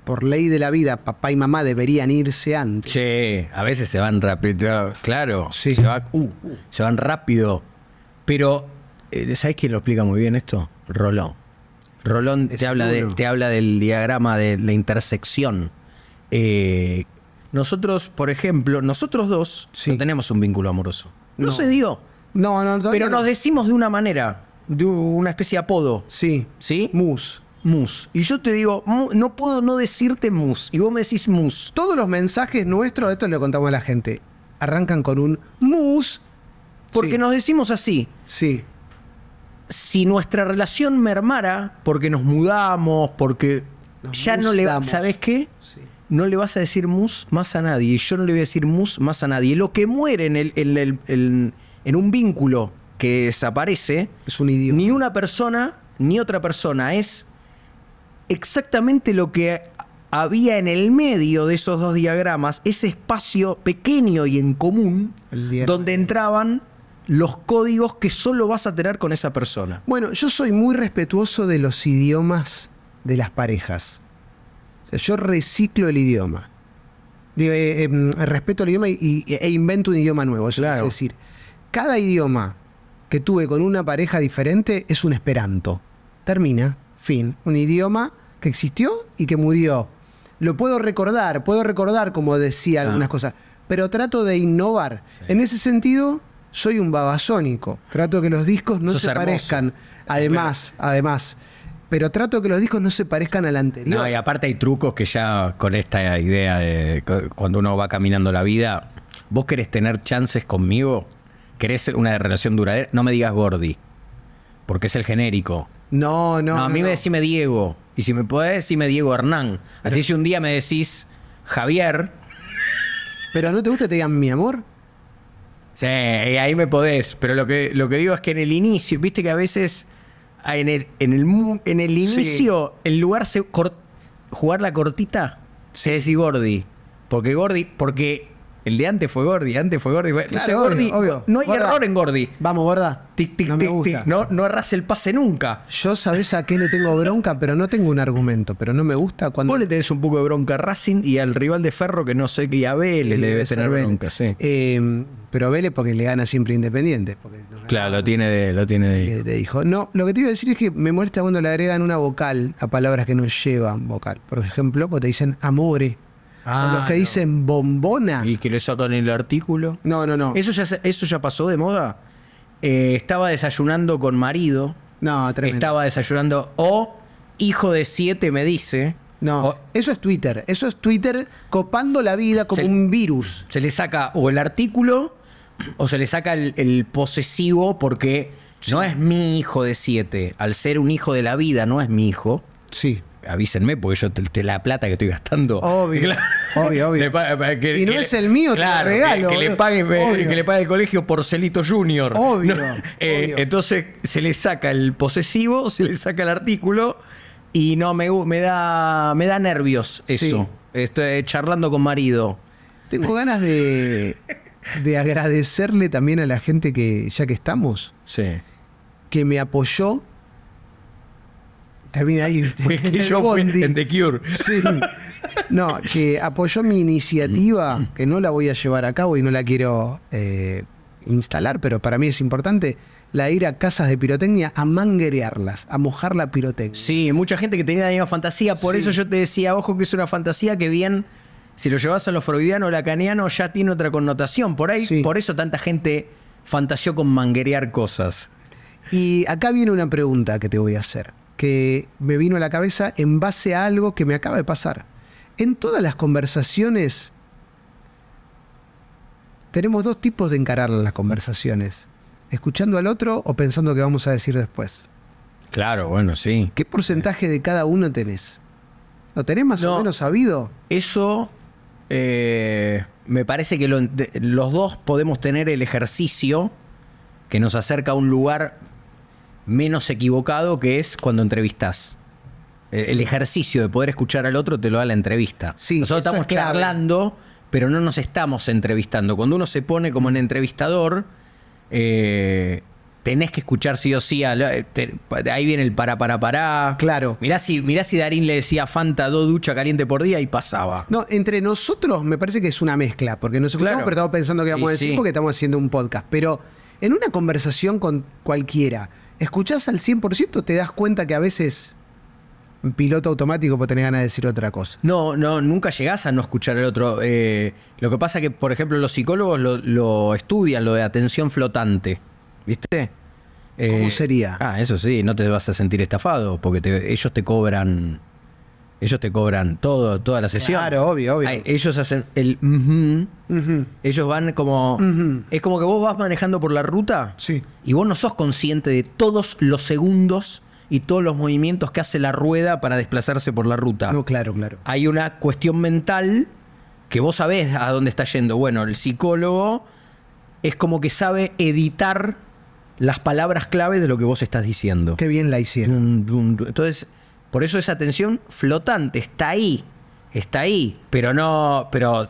por ley de la vida, papá y mamá deberían irse antes. Sí, a veces se van rápido, claro. Uh, se, van rápido. Pero, eh, ¿sabes quién lo explica muy bien esto? Rolón. Rolón te habla, de, te habla, del diagrama de la intersección. Eh, nosotros, por ejemplo, nosotros dos no tenemos un vínculo amoroso. No, se dio. No, no, Pero nos decimos de una manera, de una especie de apodo. Sí. ¿Sí? Mus mus. Y yo te digo, no puedo no decirte mus. Y vos me decís mus. Todos los mensajes nuestros, esto le contamos a la gente, arrancan con un mus porque nos decimos así. Sí. Si nuestra relación mermara porque nos mudamos, porque ya no le ¿sabes qué? No le vas a decir mus más a nadie. Y yo no le voy a decir mus más a nadie. Lo que muere en, el, en un vínculo que desaparece. Es un idioma. Ni una persona, ni otra persona. Es exactamente lo que había en el medio de esos dos diagramas, ese espacio pequeño y en común, donde entraban los códigos que solo vas a tener con esa persona. Bueno, yo soy muy respetuoso de los idiomas de las parejas. yo reciclo el idioma. Digo, eh, eh, mm, respeto el idioma e invento un idioma nuevo. Es decir, cada idioma que tuve con una pareja diferente es un esperanto. Termina. Fin. Un idioma que existió y que murió. Lo puedo recordar, puedo recordar como decía ah. algunas cosas, pero trato de innovar. En ese sentido, soy un babasónico. Trato que los discos no se parezcan. Además, además. Pero trato que los discos no se parezcan al anterior. No, y aparte hay trucos que ya con esta idea de cuando uno va caminando la vida, vos querés tener chances conmigo, querés una relación duradera, no me digas Gordi, porque es el genérico. No, no. a mí me decime Diego. Y si me podés, decime Diego Hernán. Así si un día me decís Javier. ¿Pero no te gusta que te digan mi amor? Sí, ahí me podés. Pero lo que, lo que digo es que en el inicio, viste que a veces en el, en el, en el inicio, en lugar de jugar la cortita, se decís Gordi. Porque Gordi, porque el de antes fue Gordi, antes fue Gordi. Gordi, no hay error en Gordi. Vamos, Gorda. Tic, tic, no tic, tic. No, no el pase nunca. Yo sabes a qué le tengo bronca, pero no tengo un argumento. Pero no me gusta cuando. Vos le tenés un poco de bronca a Racing y al rival de Ferro, que no sé qué, a Vélez le debes tener bronca, sí. Em, pero Vélez porque le gana siempre Independiente. claro, lo tiene de, lo tiene de hijo. No, lo que te iba a decir es que me molesta cuando le agregan una vocal a palabras que no llevan vocal. Por ejemplo, cuando te dicen amore los ah, que dicen bombona. Y que le sacan el artículo. No, no, no. ¿Eso ya, eso ya pasó de moda? Eh, estaba desayunando con marido. No, tremendo. Estaba desayunando o hijo de siete me dice. No, eso es Twitter. Eso es Twitter copando la vida como un virus. Se le saca o el artículo o se le saca el, posesivo porque no es mi hijo de siete. Al ser un hijo de la vida, no es mi hijo. Sí avísenme, porque yo te, la plata que estoy gastando. Obvio. obvio, obvio. si no es el mío, te regalo. Que, le pague, el colegio Porcelito Junior. Eh, obvio. Entonces se le saca el posesivo, se le saca el artículo y no me, me da me da nervios eso. Estoy charlando con marido. Tengo ganas de, agradecerle también a la gente que, ya que estamos, que me apoyó termina ahí. en The Sí. No, que apoyó mi iniciativa, mm. que no la voy a llevar a cabo y no la quiero eh, instalar, pero para mí es importante la ir a casas de pirotecnia a manguerearlas, a mojar la pirotecnia. Sí, mucha gente que tenía la misma fantasía, por eso yo te decía, ojo que es una fantasía que bien, si lo llevas a los freudianos o lacaniano, ya tiene otra connotación, por ahí, por eso tanta gente fantaseó con manguerear cosas. Y acá viene una pregunta que te voy a hacer que me vino a la cabeza en base a algo que me acaba de pasar. En todas las conversaciones tenemos dos tipos de encarar las conversaciones. Escuchando al otro o pensando qué vamos a decir después. Claro, bueno, sí. ¿Qué porcentaje de cada uno tenés? ¿Lo tenés más o menos sabido? Eso eh, me parece que los dos podemos tener el ejercicio que nos acerca a un lugar menos equivocado que es cuando entrevistas. E, el ejercicio de poder escuchar al otro te lo da la entrevista. Nosotros estamos charlando, pero no nos estamos entrevistando. Cuando uno se pone como un entrevistador, eh, tenés que escuchar sí o sí. Eh, ahí viene el para, para, para. Claro. Mirá si, si Darín le decía Fanta dos ducha caliente por día y pasaba. No, entre nosotros me parece que es una mezcla, porque nos escuchamos, pero estamos pensando que vamos a decir porque estamos haciendo un podcast. Pero en una conversación con cualquiera escuchás al 100%, te das cuenta que a veces piloto automático puede tener ganas de decir otra cosa. No, no, nunca llegás a no escuchar al otro. Eh, lo que pasa que, por ejemplo, los psicólogos lo, estudian, lo de atención flotante. ¿Viste? ¿Cómo eh, sería? Ah, eso sí, no te vas a sentir estafado porque ellos te cobran ellos te cobran todo, toda la sesión. Claro, obvio, obvio. ellos hacen el ellos van como es como que vos vas manejando por la ruta sí. y vos no sos consciente de todos los segundos y todos los movimientos que hace la rueda para desplazarse por la ruta. No, claro, claro. Hay una cuestión mental que vos sabés a dónde está yendo. Bueno, el psicólogo es como que sabe editar las palabras clave de lo que vos estás diciendo. Qué bien la hicieron. Entonces, por eso esa atención flotante está ahí, está ahí, pero no, pero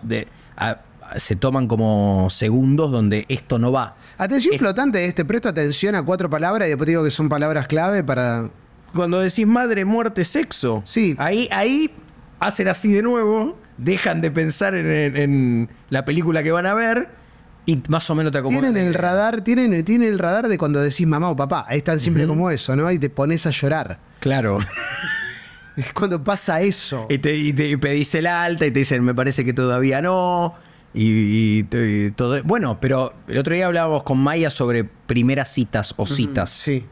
se toman como segundos donde esto no va. Atención flotante, este presto atención a cuatro palabras y después digo que son palabras clave para. Cuando decís madre, muerte, sexo. Sí. Ahí, ahí hacen así de nuevo, dejan de pensar en la película que van a ver y más o menos te acomodan. Tienen el radar, tienen, el radar de cuando decís mamá o papá. Es tan simple como eso, ¿no? Y te pones a llorar. Claro. es cuando pasa eso. Y te, pedís el alta y te dicen, me parece que todavía no. Y, todo. Bueno, pero el otro día hablábamos con Maya sobre primeras citas o citas. sí.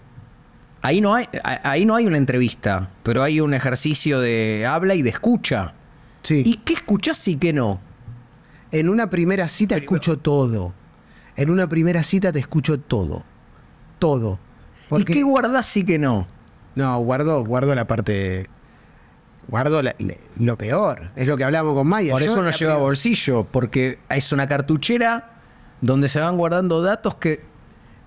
Ahí no, hay, ahí no hay una entrevista, pero hay un ejercicio de habla y de escucha. Sí. ¿Y qué escuchás y qué no? En una primera cita escucho todo. En una primera cita te escucho todo. Todo. ¿Y qué guardas? Sí que no? No, guardo, guardo la parte. Guardo lo peor. Es lo que hablamos con Maya. Por eso no lleva bolsillo, porque es una cartuchera donde se van guardando datos que.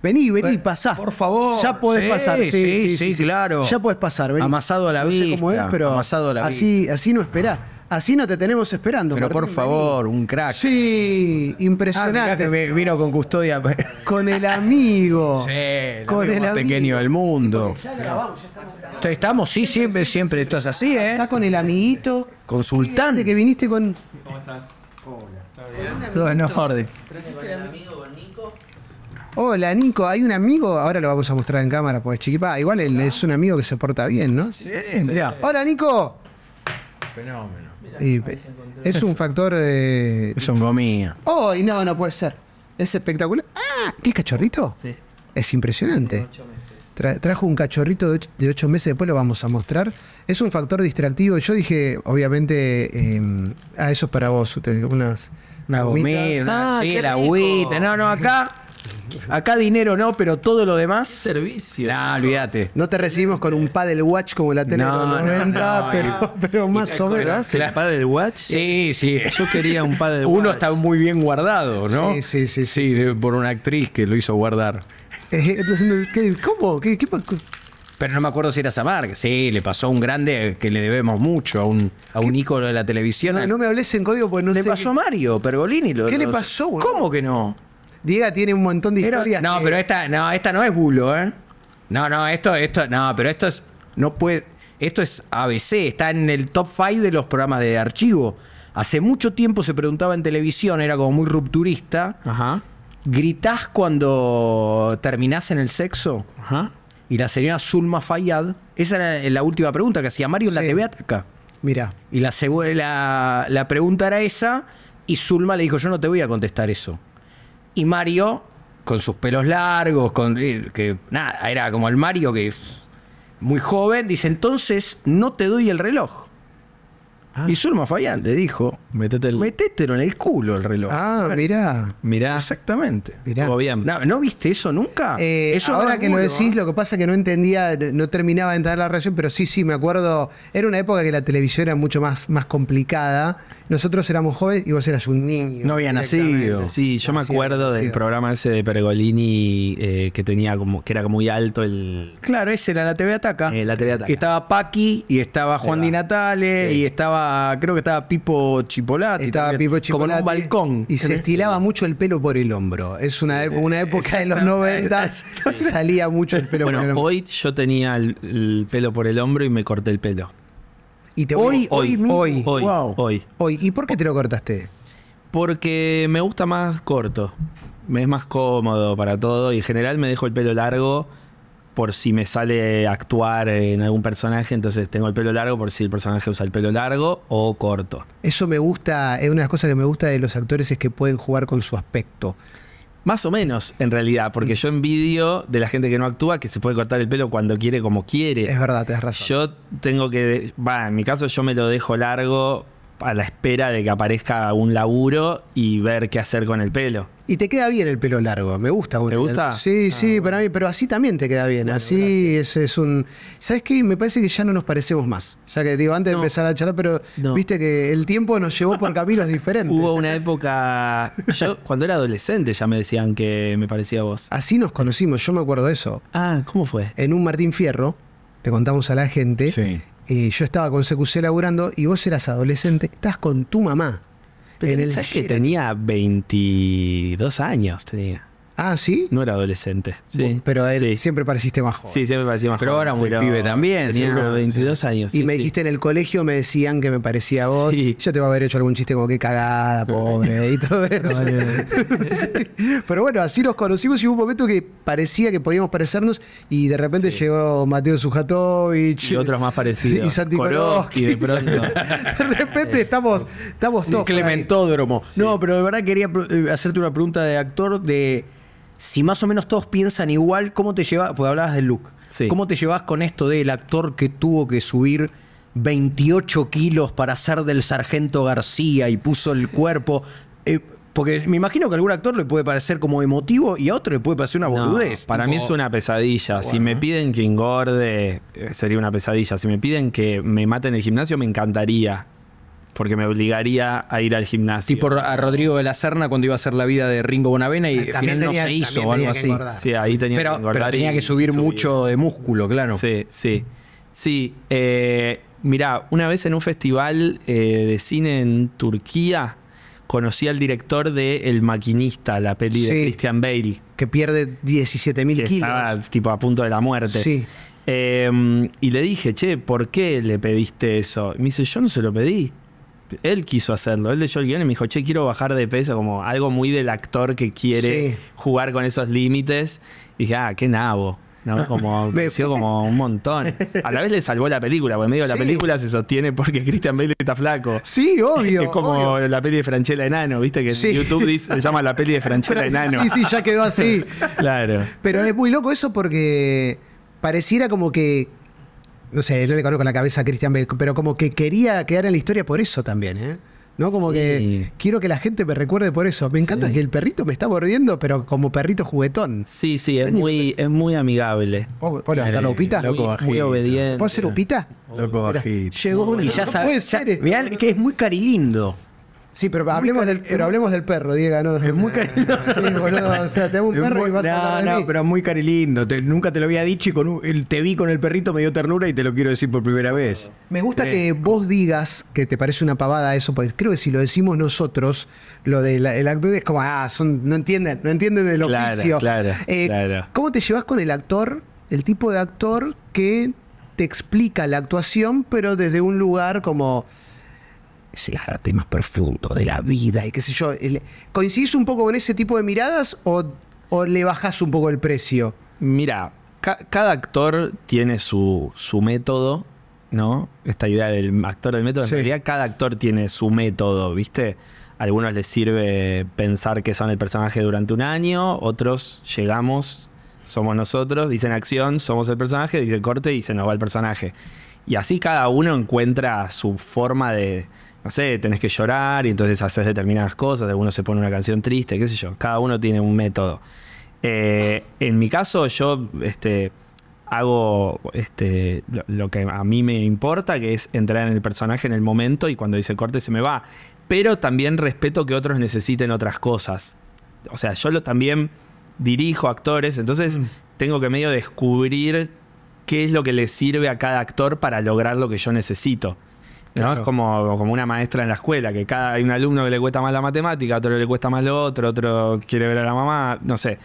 Vení, vení, pasá. Por favor. Ya podés pasar. Sí sí, claro. Ya podés pasar, Amasado a la vez, como es, pero amasado a la así, Así no esperás. Así no te tenemos esperando. Pero por favor, un crack. Sí, impresionante. Ah, vino con custodia. Con el amigo. Sí, el con el más pequeño del mundo. estamos, sí, siempre, siempre. Esto así, ¿eh? Está con el amiguito. Consultante. Que viniste con. ¿Cómo estás? Hola. ¿Está bien? Todo en orden. amigo Hola Nico, hay un amigo, ahora lo vamos a mostrar en cámara, pues Chiquipa. Ah, igual él es un amigo que se porta bien, ¿no? Sí, Hola Nico. Fenómeno es un factor. de eh, Es un gomía. ¡Oh! no, no puede ser. Es espectacular. ¡Ah! ¿Qué cachorrito? Sí. Es impresionante. trajo un cachorrito de ocho, meses, después lo vamos a mostrar. Es un factor distractivo. Yo dije, obviamente, em, ah, eso es para vos, unas. Una gomita. Ah, sí, No, no, acá. Acá dinero no, pero todo lo demás. Servicio. No, olvídate. No te recibimos con un paddle watch como la tele no, pero, eh. más o menos. ¿El paddle watch? Sí, sí. Yo quería un paddle watch. Uno está muy bien guardado, ¿no? Sí, sí, sí. por una actriz que lo hizo guardar. Eh, eh, ¿Cómo? ¿Qué, pero no me acuerdo si era Samar. Sí, le pasó a un grande que le debemos mucho, a un, a un ícono de la televisión. No, me hables en código porque no le sé. Le pasó a Mario Pergolini. ¿Qué le pasó, ¿Cómo que no? Diego tiene un montón de historias. No, pero esta no, es bulo, ¿eh? No, no, esto, esto, no, pero esto es, no puede, esto es ABC, está en el top 5 de los programas de archivo. Hace mucho tiempo se preguntaba en televisión, era como muy rupturista. Ajá. ¿Gritás cuando terminás en el sexo? Ajá. Y la señora Zulma Fallad esa era la última pregunta que hacía Mario en la TV Ataca. Mira. Y la, la pregunta era esa, y Zulma le dijo: Yo no te voy a contestar eso. Y Mario, con sus pelos largos, con, eh, que nada, era como el Mario que es muy joven, dice, entonces no te doy el reloj. Ah. Y Zulma Fabián le dijo, Métetelo. en el culo el reloj. Ah, mirá. Mirá. Exactamente. Estuvo No, viste eso nunca? Eh, eso ahora que lo no decís, ¿eh? lo que pasa es que no entendía, no terminaba de entender la reacción, pero sí, sí, me acuerdo, era una época que la televisión era mucho más, más complicada nosotros éramos jóvenes y vos eras un niño. No había nacido. Sí, yo me acuerdo del programa ese de Pergolini eh, que tenía como, que era muy alto el. Claro, ese era la TV Ataca. Eh, la TV Ataca. Estaba Paqui y estaba Juan Di Natale y estaba, creo que estaba Pipo Chipolati. Estaba Pipo Chipolati. Como en un balcón. Y se estilaba mucho el pelo por el hombro. Es una, una época de los 90 salía mucho el pelo por el hombro. Hoy yo tenía el pelo por el hombro y me corté el pelo hoy, hoy, hoy, hoy, hoy, hoy. ¿Y por qué te lo cortaste? Porque me gusta más corto. Me es más cómodo para todo y en general me dejo el pelo largo por si me sale actuar en algún personaje, entonces tengo el pelo largo por si el personaje usa el pelo largo o corto. Eso me gusta, es una de las cosas que me gusta de los actores es que pueden jugar con su aspecto. Más o menos, en realidad, porque yo envidio de la gente que no actúa que se puede cortar el pelo cuando quiere, como quiere. Es verdad, te razón. Yo tengo que. Va, en mi caso, yo me lo dejo largo a la espera de que aparezca un laburo y ver qué hacer con el pelo. Y te queda bien el pelo largo, me gusta. ¿Te gusta? Sí, ah, sí, para mí, pero así también te queda bien. así es, es, un... ¿Sabes qué? Me parece que ya no nos parecemos más. Ya que digo, antes de empezar a charlar, pero viste que el tiempo nos llevó por caminos diferentes. Hubo una época... cuando era adolescente ya me decían que me parecía a vos. Así nos conocimos, yo me acuerdo de eso. Ah, ¿cómo fue? En un Martín Fierro, le contamos a la gente, sí. Eh, yo estaba con CQC laburando y vos eras adolescente, estás con tu mamá. Pero que tenía 22 años? Tenía. Ah, ¿sí? No era adolescente. Sí. Pero él siempre pareciste más joven. Sí, siempre parecía más joven. Pero ahora muy pibe también. Tenía 22 años. Y me dijiste en el colegio, me decían que me parecía a vos. Yo te voy a haber hecho algún chiste como que cagada, pobre, y todo eso. pero bueno, así nos conocimos y hubo un momento que parecía que podíamos parecernos y de repente llegó Mateo Sujatovich. Y otros más parecidos. Y Santi de pronto. de repente estamos, estamos todos. Clementódromo. No, pero de verdad quería eh, hacerte una pregunta de actor de si más o menos todos piensan igual, ¿cómo te llevas? Porque hablabas de Luke. ¿Cómo te llevas con esto del actor que tuvo que subir 28 kilos para ser del sargento García y puso el cuerpo? Eh, porque me imagino que a algún actor le puede parecer como emotivo y a otro le puede parecer una boludez. para mí es una pesadilla. Si me piden que engorde, eh, sería una pesadilla. Si me piden que me mate en el gimnasio, me encantaría porque me obligaría a ir al gimnasio. Tipo a Rodrigo de la Serna cuando iba a hacer la vida de Ringo Bonavena y al ah, final no se hizo o algo así. Sí, ahí tenía que tenía que subir, mucho de músculo, claro. Sí, sí. Sí, eh, mirá, una vez en un festival eh, de cine en Turquía conocí al director de El Maquinista, la peli de Christian Bale. Que pierde mil kilos. Estaba tipo a punto de la muerte. Sí. Eh, y le dije, che, ¿por qué le pediste eso? Y me dice, yo no se lo pedí él quiso hacerlo. Él leyó el guión y me dijo, che, quiero bajar de peso, como algo muy del actor que quiere jugar con esos límites. Y dije, ah, qué nabo. ¿no? Como, como un montón. A la vez le salvó la película, porque en medio la película se sostiene porque Christian Bale está flaco. Sí, obvio. Es como la peli de Franchella Enano, ¿viste? Que YouTube dice, se llama la peli de Franchella Enano. Sí, sí, ya quedó así. claro. Pero es muy loco eso porque pareciera como que no sé, yo le conozco la cabeza a Christian pero como que quería quedar en la historia por eso también, ¿eh? ¿No? Como que quiero que la gente me recuerde por eso. Me encanta que el perrito me está mordiendo, pero como perrito juguetón. Sí, sí, es muy, es muy amigable. hasta la eh, Upita? muy, muy obediente. ¿Puedo ser Upita? Loco bajito. Llegó una. Y ya sabes. Mirá, que es muy carilindo. Sí, pero hablemos, del, pero hablemos del perro, Diego. No, es muy carilindo. sí, boludo. O sea, te hago un perro y vas a. No, no, pero muy carilindo. lindo. nunca te lo había dicho y te vi con el perrito, me dio ternura y te lo quiero decir por primera vez. Me gusta eh. que vos digas que te parece una pavada eso, porque creo que si lo decimos nosotros, lo del actor es como, ah, no entienden, no entienden el oficio. Claro, eh, claro. ¿Cómo te llevas con el actor, el tipo de actor que te explica la actuación, pero desde un lugar como claro, temas profundos de la vida y qué sé yo. ¿Coincidís un poco con ese tipo de miradas o, le bajás un poco el precio? Mira, cada actor tiene su, su, método, ¿no? Esta idea del actor del método, en realidad cada actor tiene su método, ¿viste? A algunos les sirve pensar que son el personaje durante un año, otros llegamos, somos nosotros, dicen acción, somos el personaje, dicen corte y se nos va el personaje. Y así cada uno encuentra su forma de, no sé, tenés que llorar y entonces haces determinadas cosas, algunos se pone una canción triste, qué sé yo, cada uno tiene un método. Eh, en mi caso yo este, hago este, lo, que a mí me importa, que es entrar en el personaje en el momento y cuando dice corte se me va, pero también respeto que otros necesiten otras cosas. O sea, yo también dirijo actores, entonces mm. tengo que medio descubrir qué es lo que le sirve a cada actor para lograr lo que yo necesito. Es como, como una maestra en la escuela, que cada hay un alumno que le cuesta más la matemática, otro le cuesta más lo otro, otro quiere ver a la mamá, no sé.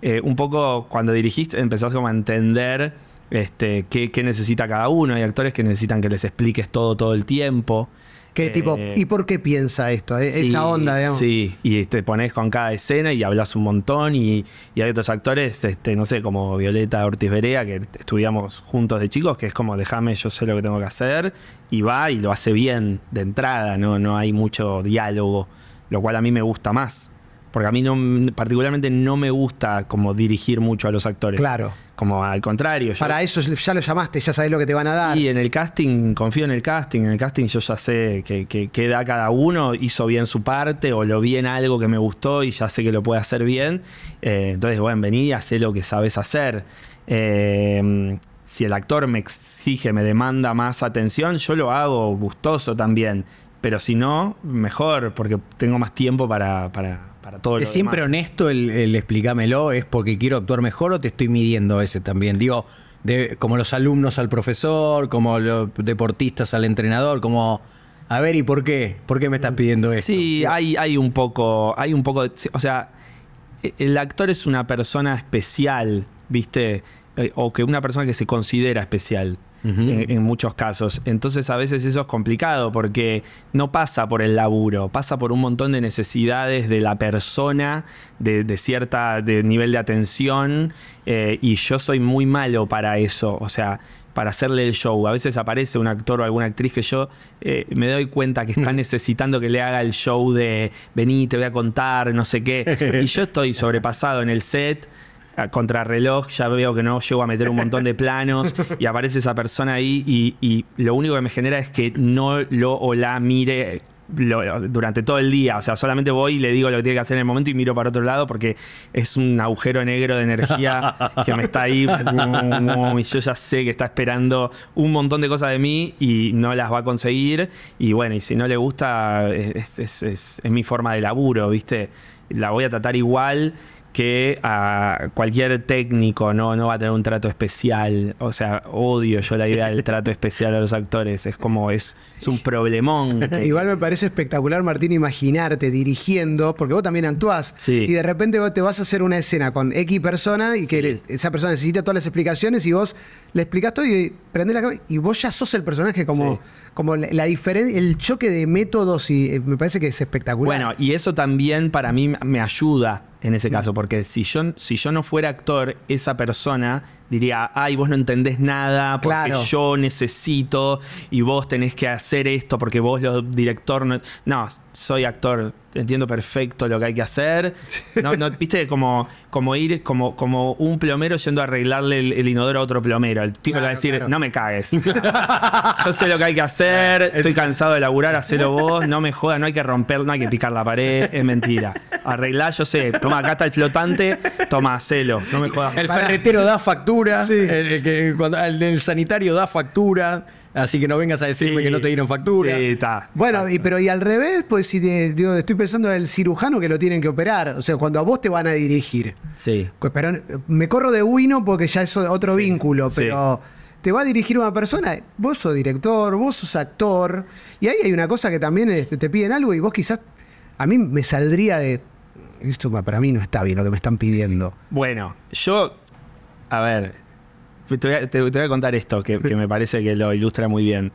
Eh, un poco cuando dirigiste empezás como a entender este, qué, qué necesita cada uno. Hay actores que necesitan que les expliques todo todo el tiempo. Eh, ¿y por qué piensa esto? E-, esa onda, digamos. Sí, y te pones con cada escena y hablas un montón. Y, y, hay otros actores, este, no sé, como Violeta Ortiz Berea, que estudiamos juntos de chicos, que es como, déjame, yo sé lo que tengo que hacer. Y va y lo hace bien de entrada, no, no hay mucho diálogo, lo cual a mí me gusta más. Porque a mí no, particularmente no me gusta como dirigir mucho a los actores. Claro. Como al contrario. Para eso ya lo llamaste, ya sabes lo que te van a dar. Y en el casting, confío en el casting. En el casting yo ya sé que, que, da cada uno, hizo bien su parte o lo vi en algo que me gustó y ya sé que lo puede hacer bien. Eh, entonces, bueno, vení, hacé lo que sabes hacer. Eh, si el actor me exige, me demanda más atención, yo lo hago gustoso también. Pero si no, mejor, porque tengo más tiempo para, ¿Es siempre honesto el, el, explícamelo? ¿Es porque quiero actuar mejor o te estoy midiendo ese también? Digo, como los alumnos al profesor, como los deportistas al entrenador, como... A ver, ¿y por qué? ¿Por qué me estás pidiendo esto? Sí, hay, un poco, hay un poco, o sea, e, el actor es una persona especial, ¿viste? Eh, o que una persona que se considera especial en, muchos casos. Entonces a veces eso es complicado porque no pasa por el laburo, pasa por un montón de necesidades de la persona, de, cierto cierta nivel de atención eh, y yo soy muy malo para eso, o sea, para hacerle el show. A veces aparece un actor o alguna actriz que yo eh, me doy cuenta que está necesitando que le haga el show de vení, te voy a contar, no sé qué. Y yo estoy sobrepasado en el set contrarreloj, ya veo que no llego a meter un montón de planos y aparece esa persona ahí y, lo único que me genera es que no lo o la mire durante todo el día. O sea, solamente voy y le digo lo que tiene que hacer en el momento y miro para otro lado porque es un agujero negro de energía que me está ahí. y yo ya sé que está esperando un montón de cosas de mí y no las va a conseguir. Y bueno, y si no le gusta, es, es mi forma de laburo, ¿viste? La voy a tratar igual que a cualquier técnico no, no va a tener un trato especial. O sea, odio yo la idea del trato especial a los actores. Es como, es, un problemón. Igual me parece espectacular, Martín, imaginarte dirigiendo, porque vos también actuás. Y de repente te vas a hacer una escena con X persona y que esa persona necesita todas las explicaciones y vos le explicás todo y prendés la Y vos ya sos el personaje como, como la, el choque de métodos y eh, me parece que es espectacular. Bueno, y eso también para mí me ayuda en ese mm. caso, porque si yo, si yo no fuera actor, esa persona diría, ay, vos no entendés nada porque yo necesito y vos tenés que hacer esto porque vos, lo director, no, no soy actor, entiendo perfecto lo que hay que hacer. No, Viste, como, como ir, como, como un plomero yendo a arreglarle el, inodoro a otro plomero. El tipo va a decir, no me cagues. Yo sé lo que hay que hacer, estoy cansado de laburar, hacelo vos, no me jodas, no hay que romper, no hay que picar la pared, es mentira. Arreglá, yo sé, toma, acá está el flotante, toma, hacelo, no me jodas. El ferretero da factura. El, que, cuando, el sanitario da factura. Así que no vengas a decirme que no te dieron factura. Sí, está. Bueno, y, pero y al revés, pues si digo, estoy pensando en el cirujano que lo tienen que operar. O sea, cuando a vos te van a dirigir. Sí. Pero me corro de Wino porque ya es otro vínculo, pero te va a dirigir una persona, vos sos director, vos sos actor, y ahí hay una cosa que también este, te piden algo y vos quizás, a mí me saldría de, esto para mí no está bien lo que me están pidiendo. Bueno, yo a ver, te voy a, contar esto, que, me parece que lo ilustra muy bien.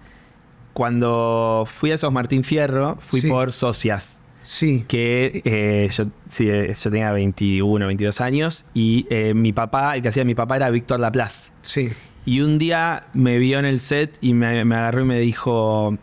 Cuando fui a Sos Martín Fierro, fui por socias. Sí. Que eh, eh, yo, tenía 21, 22 años y eh, mi papá, el que hacía mi papá era Víctor Laplace. Sí. Y un día me vio en el set y me, me agarró y me dijo,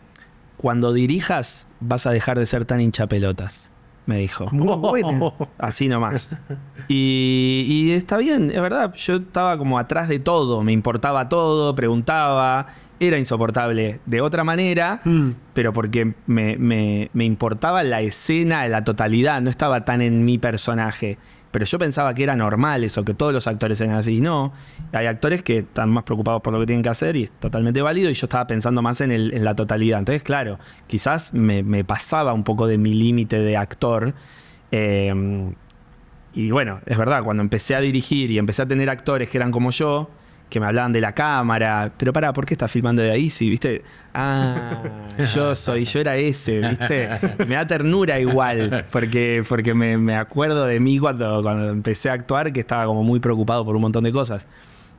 cuando dirijas vas a dejar de ser tan hinchapelotas me dijo. Muy Así nomás. Y, y, está bien, es verdad. Yo estaba como atrás de todo, me importaba todo, preguntaba. Era insoportable de otra manera, mm. pero porque me, me importaba la escena, la totalidad, no estaba tan en mi personaje pero yo pensaba que era normal eso, que todos los actores eran así. No, hay actores que están más preocupados por lo que tienen que hacer y es totalmente válido y yo estaba pensando más en, la totalidad. Entonces, claro, quizás me, pasaba un poco de mi límite de actor. Eh, y bueno, es verdad, cuando empecé a dirigir y empecé a tener actores que eran como yo, que me hablaban de la cámara, pero para, ¿por qué estás filmando de ahí? Si, viste, ah, yo soy, yo era ese, viste, me da ternura igual, porque, porque me, acuerdo de mí cuando, cuando empecé a actuar, que estaba como muy preocupado por un montón de cosas.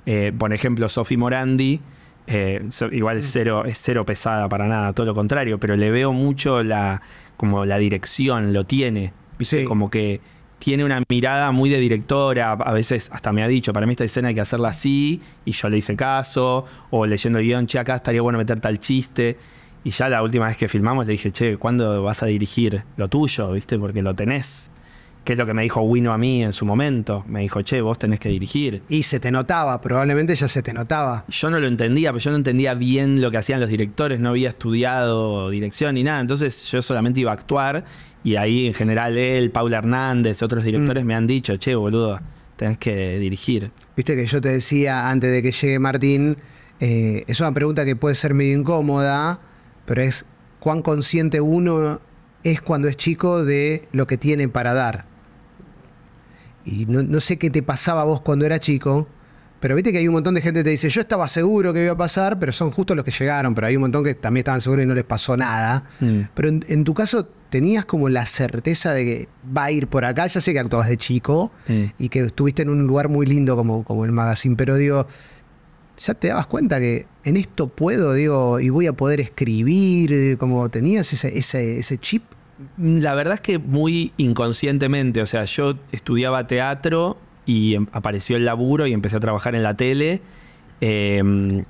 Eh, por ejemplo, Sofi Morandi, eh, igual cero, es cero pesada para nada, todo lo contrario, pero le veo mucho la, como la dirección, lo tiene, viste, como que tiene una mirada muy de directora, a veces hasta me ha dicho, para mí esta escena hay que hacerla así, y yo le hice caso, o leyendo el guión, che, acá estaría bueno meter tal chiste. Y ya la última vez que filmamos le dije, che, ¿cuándo vas a dirigir lo tuyo? ¿Viste? Porque lo tenés que es lo que me dijo Wino a mí en su momento. Me dijo, che, vos tenés que dirigir. Y se te notaba, probablemente ya se te notaba. Yo no lo entendía, pero yo no entendía bien lo que hacían los directores, no había estudiado dirección ni nada. Entonces yo solamente iba a actuar y ahí en general él, Paula Hernández, otros directores mm. me han dicho, che, boludo, tenés que dirigir. Viste que yo te decía antes de que llegue Martín, eh, es una pregunta que puede ser medio incómoda, pero es cuán consciente uno es cuando es chico de lo que tiene para dar y no, sé qué te pasaba a vos cuando era chico, pero viste que hay un montón de gente que te dice, yo estaba seguro que iba a pasar, pero son justo los que llegaron, pero hay un montón que también estaban seguros y no les pasó nada. Mm. Pero en, tu caso, ¿tenías como la certeza de que va a ir por acá? Ya sé que actuabas de chico y que estuviste en un lugar muy lindo como, como el magazine, pero digo, ya te dabas cuenta que en esto puedo, digo, y voy a poder escribir, como tenías ese, ese, ese chip. La verdad es que muy inconscientemente, o sea, yo estudiaba teatro y em, apareció el laburo y empecé a trabajar en la tele, em,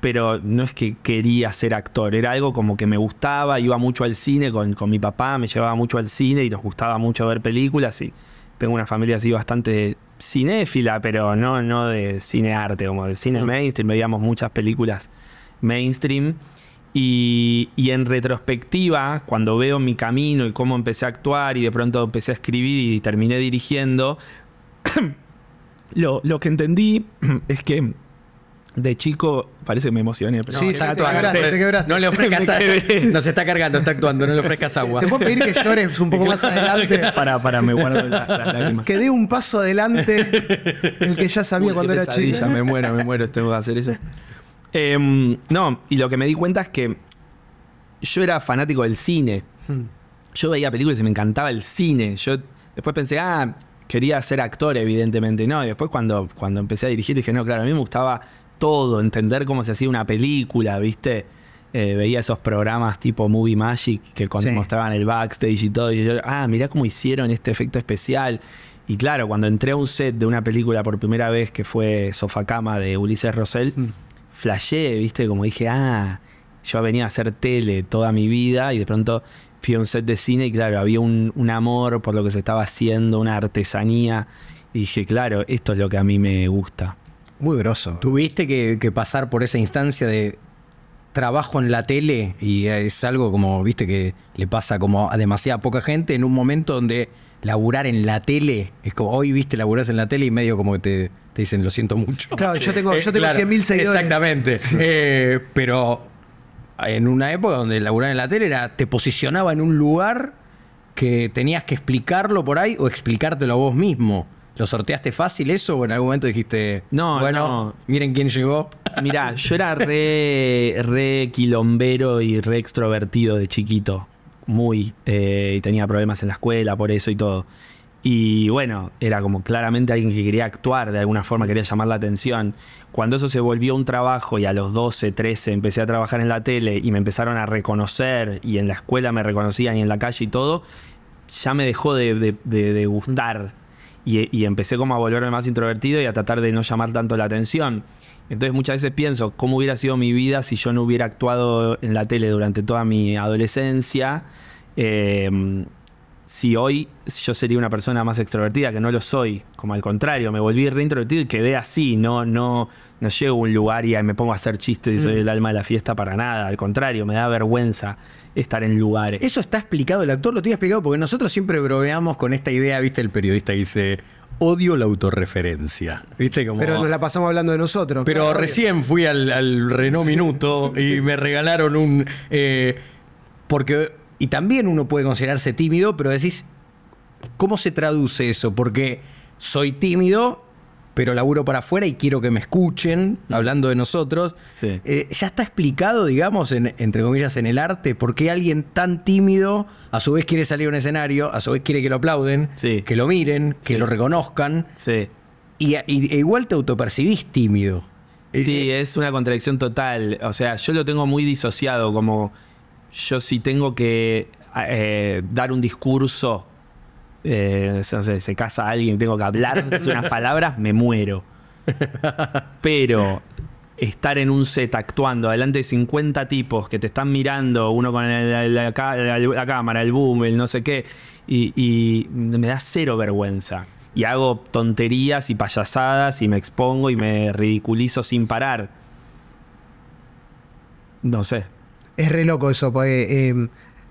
pero no es que quería ser actor, era algo como que me gustaba, iba mucho al cine con, mi papá, me llevaba mucho al cine y nos gustaba mucho ver películas y tengo una familia así bastante cinéfila, pero no, no de cine arte, como de cine mainstream, veíamos muchas películas mainstream. Y, en retrospectiva, cuando veo mi camino y cómo empecé a actuar y de pronto empecé a escribir y terminé dirigiendo, lo, lo que entendí es que de chico, parece que me emocioné, pero sí, no, te quebraste, te quebraste. no le ofrezcas agua. Nos está cargando, está actuando, no le ofrezcas agua. Te puedo pedir que llores un poco más adelante. Para, para, me guardo las lágrimas. Que dé un paso adelante el que ya sabía cuando era chico. me muero, me muero, tengo que hacer eso. Em, no, y lo que me di cuenta es que yo era fanático del cine. Hmm. Yo veía películas y me encantaba el cine. Yo después pensé, ah, quería ser actor, evidentemente. No, y después cuando, cuando empecé a dirigir dije, no, claro, a mí me gustaba todo, entender cómo se hacía una película, ¿viste? Eh, veía esos programas tipo Movie Magic que mostraban el backstage y todo. Y yo, ah, mirá cómo hicieron este efecto especial. Y claro, cuando entré a un set de una película por primera vez que fue Sofacama de Ulises Rossell, hmm flashé, ¿viste? Como dije, ah, yo venía a hacer tele toda mi vida y de pronto fui a un set de cine y claro, había un, amor por lo que se estaba haciendo, una artesanía. Y dije, claro, esto es lo que a mí me gusta. Muy groso. Tuviste que, que, pasar por esa instancia de trabajo en la tele y es algo como, viste, que le pasa como a demasiada poca gente en un momento donde laburar en la tele, es como hoy viste laburás en la tele y medio como que te, dicen lo siento mucho. Claro, yo tengo, yo eh, tengo seguidores. Exactamente. Eh, pero en una época donde laburar en la tele era, te posicionaba en un lugar que tenías que explicarlo por ahí o explicártelo a vos mismo. ¿Lo sorteaste fácil eso o en algún momento dijiste, no, bueno, miren quién llegó? Mirá, yo era re, re quilombero y re extrovertido de chiquito muy, eh, y tenía problemas en la escuela por eso y todo. Y bueno, era como claramente alguien que quería actuar de alguna forma, quería llamar la atención. Cuando eso se volvió un trabajo y a los 12, 13 empecé a trabajar en la tele y me empezaron a reconocer y en la escuela me reconocían y en la calle y todo, ya me dejó de, de, gustar y, y, empecé como a volverme más introvertido y a tratar de no llamar tanto la atención. Entonces muchas veces pienso cómo hubiera sido mi vida si yo no hubiera actuado en la tele durante toda mi adolescencia. Em, si hoy yo sería una persona más extrovertida, que no lo soy, como al contrario, me volví reintrovertido y quedé así, no, no, no llego a un lugar y me pongo a hacer chistes y soy mm. el alma de la fiesta para nada, al contrario, me da vergüenza estar en lugares. Eso está explicado, el actor lo tiene explicado porque nosotros siempre bromeamos con esta idea, viste, el periodista dice, Odio la autorreferencia. pero nos la pasamos hablando de nosotros. Pero recién fui al, al Renault Minuto y me regalaron un. Eh, porque. Y también uno puede considerarse tímido, pero decís, ¿cómo se traduce eso? Porque soy tímido pero laburo para afuera y quiero que me escuchen hablando de nosotros. Eh, ya está explicado, digamos, entre comillas, en el arte, por qué alguien tan tímido a su vez quiere salir a un escenario, a su vez quiere que lo aplauden, que lo miren, que lo reconozcan. Sí. Y, e igual te autopercibís tímido. Eh, sí, eh, es una contradicción total. O sea, yo lo tengo muy disociado, como yo si tengo que dar un discurso eh, se casa alguien, tengo que hablar unas palabras, me muero. Pero estar en un set actuando delante de 50 tipos que te están mirando, uno con la, cámara, el boom, el no sé qué, y, me da cero vergüenza. Y hago tonterías y payasadas y me expongo y me ridiculizo sin parar. No sé. Es re loco eso, porque... Eh,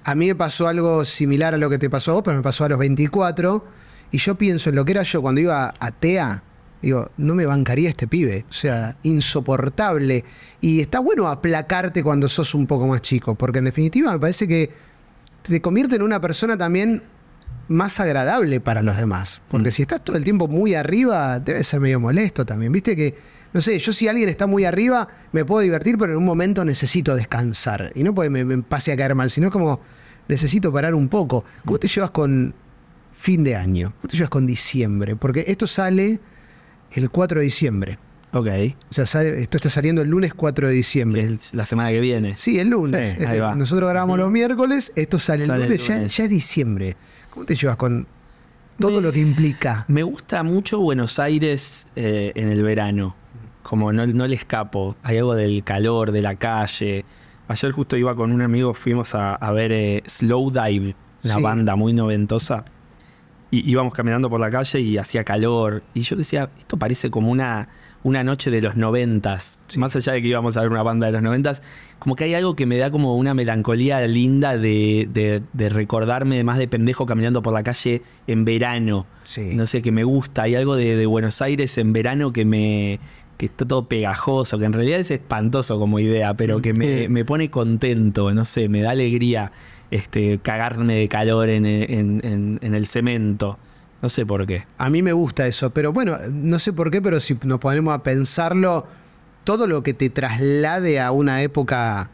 a mí me pasó algo similar a lo que te pasó a vos, pero me pasó a los 24. Y yo pienso en lo que era yo cuando iba a TEA. Digo, no me bancaría este pibe. O sea, insoportable. Y está bueno aplacarte cuando sos un poco más chico. Porque en definitiva me parece que te convierte en una persona también más agradable para los demás. Porque mm. si estás todo el tiempo muy arriba, debe ser medio molesto también. Viste que, no sé, yo si alguien está muy arriba, me puedo divertir, pero en un momento necesito descansar. Y no puede me, me pase a caer mal, sino como necesito parar un poco. ¿Cómo mm. te llevas con fin de año? ¿Cómo te llevas con diciembre? Porque esto sale el 4 de diciembre. Ok. O sea, esto está saliendo el lunes 4 de diciembre. la semana que viene. Sí, el lunes. Este, nosotros grabamos los miércoles, esto sale, el lunes, Ya, es diciembre. ¿Cómo te llevas con todo lo que implica? Me gusta mucho Buenos Aires eh, en el verano. Como no, no le escapo. Hay algo del calor, de la calle Ayer justo iba con un amigo, fuimos a, ver eh, Slow Dive, una banda muy noventosa. Y íbamos caminando por la calle y hacía calor. Y yo decía, esto parece como una, una noche de los noventas. Más allá de que íbamos a ver una banda de los noventas, como que hay algo que me da como una melancolía linda de, de recordarme más de pendejo caminando por la calle en verano. No sé, que me gusta. Hay algo de Buenos Aires en verano que me, que está todo pegajoso, que en realidad es espantoso como idea, pero que me, pone contento, no sé, me da alegría este, cagarme de calor en, en, el cemento. No sé por qué. A mí me gusta eso, pero bueno, no sé por qué, pero si nos ponemos a pensarlo, todo lo que te traslade a una época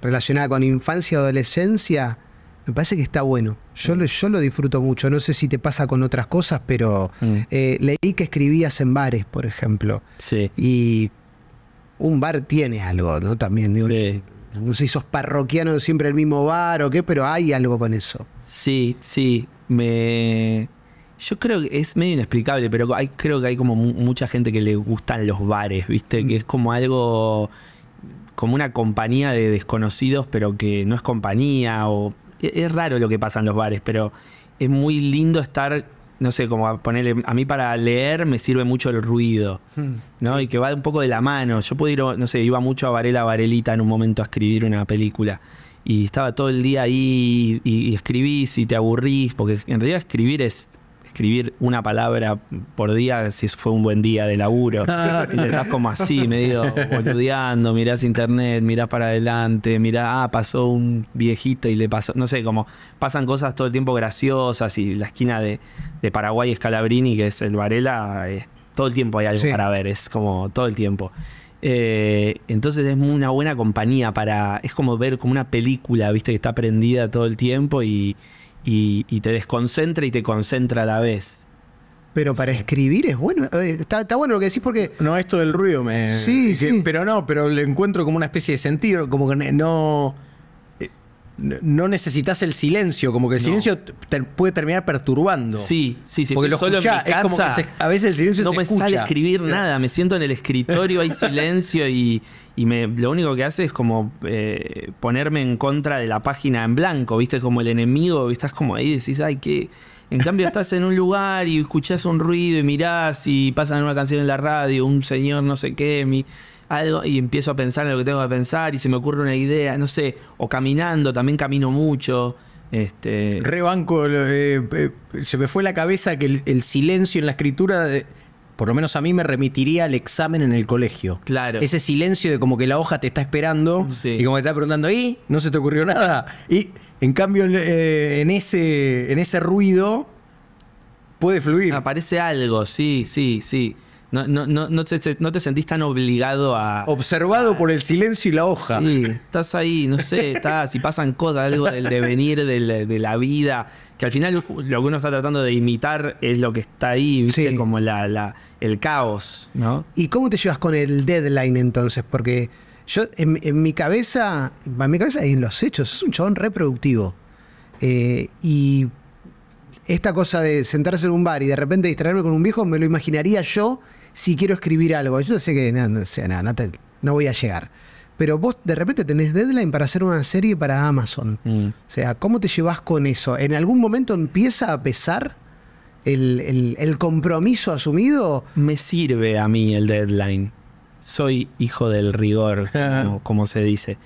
relacionada con infancia, adolescencia, me parece que está bueno. Yo, mm. lo, yo lo disfruto mucho. No sé si te pasa con otras cosas, pero mm. eh, leí que escribías en bares, por ejemplo. Sí. Y un bar tiene algo, ¿no? También, no sé si sos parroquiano siempre el mismo bar o qué, pero hay algo con eso. Sí, sí. Me. Yo creo que es medio inexplicable, pero hay, creo que hay como mucha gente que le gustan los bares, ¿viste? Mm. Que es como algo como una compañía de desconocidos, pero que no es compañía, o es raro lo que pasa en los bares, pero es muy lindo estar, no sé, como a ponerle, a mí para leer me sirve mucho el ruido, hmm, ¿no? Y que va un poco de la mano. Yo puedo ir, no sé, iba mucho a Varela Varelita en un momento a escribir una película. Y estaba todo el día ahí y escribís y te aburrís, porque en realidad escribir es escribir una palabra por día si fue un buen día de laburo. y estás como así, medio boludeando, mirás internet, mirás para adelante, mirás, ah, pasó un viejito y le pasó, no sé, como pasan cosas todo el tiempo graciosas y la esquina de, de Paraguay es Calabrini, que es el Varela, eh, todo el tiempo hay algo para ver, es como todo el tiempo. Eh, entonces es una buena compañía para. Es como ver como una película, viste, que está prendida todo el tiempo y, y, te desconcentra y te concentra a la vez. Pero para escribir es bueno. Eh, está, bueno lo que decís porque. No, esto del ruido me. Sí, sí. Pero no, pero le encuentro como una especie de sentido, como que no no necesitas el silencio, como que el silencio puede terminar perturbando. Sí, sí, sí. Porque solo a veces el silencio no me escucha. sale escribir nada, me siento en el escritorio, hay silencio y, me, lo único que hace es como eh, ponerme en contra de la página en blanco, ¿viste? Como el enemigo, Estás como ahí y decís, ay, qué... En cambio estás en un lugar y escuchás un ruido y mirás y pasan una canción en la radio, un señor no sé qué, mi algo y empiezo a pensar en lo que tengo que pensar y se me ocurre una idea, no sé, o caminando, también camino mucho. Este... Rebanco, eh, eh, se me fue la cabeza que el, silencio en la escritura, eh, por lo menos a mí me remitiría al examen en el colegio. Claro. Ese silencio de como que la hoja te está esperando y como te está preguntando, ¿y? ¿No se te ocurrió nada? Y en cambio, en, ese, en ese ruido puede fluir. Aparece algo, sí, sí, sí. No, no, te, sentís tan obligado a. Observado por el silencio y la hoja. estás ahí, no sé, estás, si pasan cosas, algo del devenir de la vida, que al final lo que uno está tratando de imitar es lo que está ahí, ¿viste? Como la, la, el caos, ¿no? ¿Y cómo te llevas con el deadline entonces? Porque yo, en, mi cabeza, en mi cabeza y en los hechos, es un chabón reproductivo. Eh, y esta cosa de sentarse en un bar y de repente distraerme con un viejo, me lo imaginaría yo si quiero escribir algo. Yo sé que no, voy a llegar. Pero vos de repente tenés deadline para hacer una serie para Amazon. Mm. O sea, ¿cómo te llevas con eso? ¿En algún momento empieza a pesar el, compromiso asumido? Me sirve a mí el deadline. Soy hijo del rigor, como, se dice.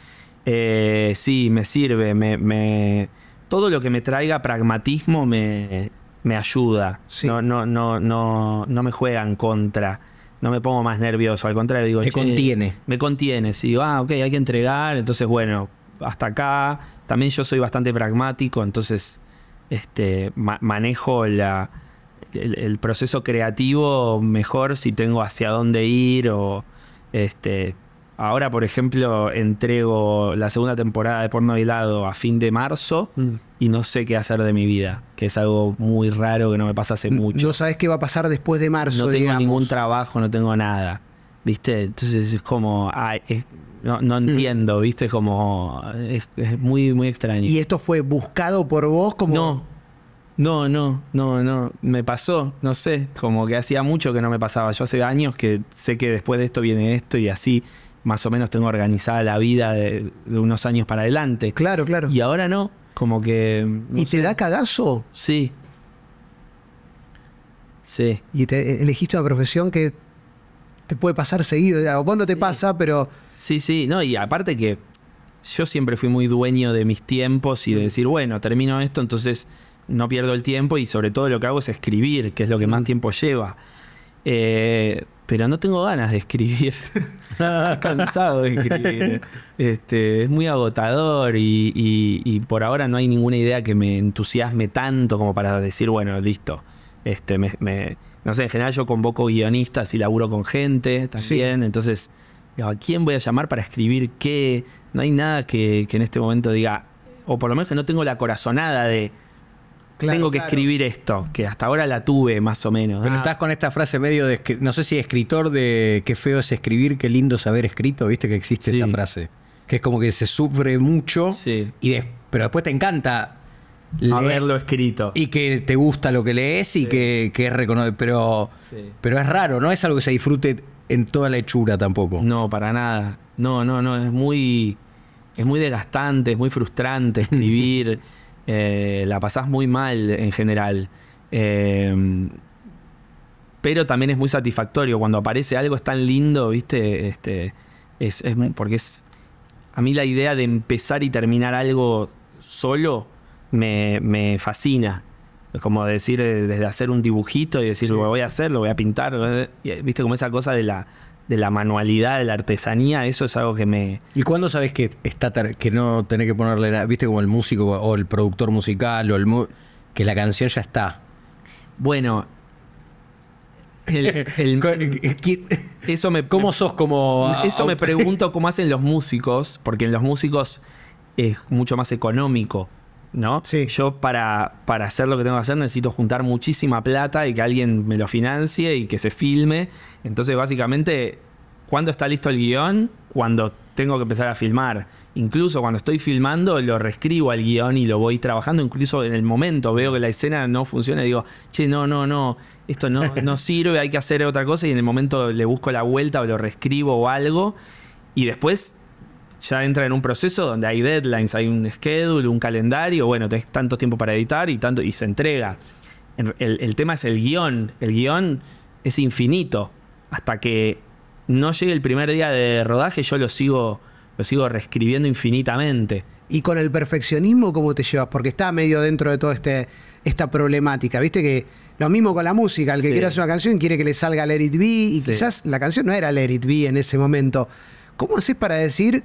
Eh, sí, me sirve. Me, me, todo lo que me traiga pragmatismo me, me ayuda. No, no, no, no, no me juegan contra. No me pongo más nervioso. Al contrario, digo, me contiene. Me contiene. Si digo, ah, ok, hay que entregar. Entonces, bueno, hasta acá. También yo soy bastante pragmático, entonces este, manejo el, proceso creativo mejor si tengo hacia dónde ir o este. Ahora, por ejemplo, entrego la segunda temporada de Porno hilado a fin de marzo. Mm y no sé qué hacer de mi vida, que es algo muy raro que no me pasa hace mucho. No sabes qué va a pasar después de marzo. No tengo ningún trabajo, no tengo nada. ¿Viste? Entonces es como, no, mm. entiendo, ¿viste? como, es, muy, muy extraño. ¿Y esto fue buscado por vos como... No. No, no, no, no, me pasó, no sé, como que hacía mucho que no me pasaba. Yo hace años que sé que después de esto viene esto y así más o menos tengo organizada la vida de unos años para adelante. Claro, claro. Y ahora no, como que. ¿Y te da cagazo? Sí. Sí. Y te elegiste una profesión que te puede pasar seguido. O vos te pasa, pero. Sí, sí. No, y aparte que yo siempre fui muy dueño de mis tiempos y de mm. decir, bueno, termino esto, entonces no pierdo el tiempo y sobre todo lo que hago es escribir, que es lo que mm. más tiempo lleva. Eh, pero no tengo ganas de escribir. Estoy cansado de escribir. Este, es muy agotador y, por ahora no hay ninguna idea que me entusiasme tanto como para decir, bueno, listo. Este, me, no sé, en general yo convoco guionistas y laburo con gente también. Entonces, ¿a quién voy a llamar para escribir qué? No hay nada que, que en este momento diga, o por lo menos que no tengo la corazonada de tengo que escribir esto, que hasta ahora la tuve más o menos. Pero ah. estás con esta frase medio de, no sé si escritor de qué feo es escribir, qué lindo saber escrito, viste que existe esta frase. Que es como que se sufre mucho, y pero después te encanta haberlo escrito. Y que te gusta lo que lees y que, es reconocido. Pero, pero es raro, no es algo que se disfrute en toda la hechura tampoco. No, para nada. No, no, no, es muy, es muy desgastante, es muy frustrante escribir. Eh, la pasás muy mal en general. Em, pero también es muy satisfactorio. Cuando aparece algo tan lindo, ¿viste? Este, es, porque es. A mí la idea de empezar y terminar algo solo me, fascina fascina. Como decir, eh, desde hacer un dibujito y decir, lo voy a hacer, lo voy a pintar. Eh, ¿Viste? Como esa cosa de la, de la manualidad, de la artesanía, eso es algo que me... ¿Y cuándo sabes que, está que no tenés que ponerle nada? ¿Viste como el músico o el productor musical o el... que la canción ya está? Bueno, eh, eso me, ¿Cómo sos como.? Eso me pregunto cómo hacen los músicos, porque en los músicos es mucho más económico ¿no? Yo para, para hacer lo que tengo que hacer necesito juntar muchísima plata y que alguien me lo financie y que se filme. Entonces, básicamente, cuando está listo el guión? Cuando tengo que empezar a filmar. Incluso cuando estoy filmando, lo reescribo al guión y lo voy trabajando. Incluso en el momento veo que la escena no funciona y digo, che, no, no, no, esto no, no sirve, hay que hacer otra cosa. Y en el momento le busco la vuelta o lo reescribo o algo. Y después ya entra en un proceso donde hay deadlines, hay un schedule, un calendario, bueno, tenés tanto tiempo para editar y, tanto, y se entrega. El, tema es el guión, el guión es infinito. Hasta que no llegue el primer día de rodaje, yo lo sigo, lo sigo reescribiendo infinitamente. ¿Y con el perfeccionismo cómo te llevas? Porque está medio dentro de toda este, esta problemática, viste que... Lo mismo con la música, el que quiere hacer una canción quiere que le salga Let It Be y quizás la canción no era Let It Be en ese momento. ¿Cómo haces para decir,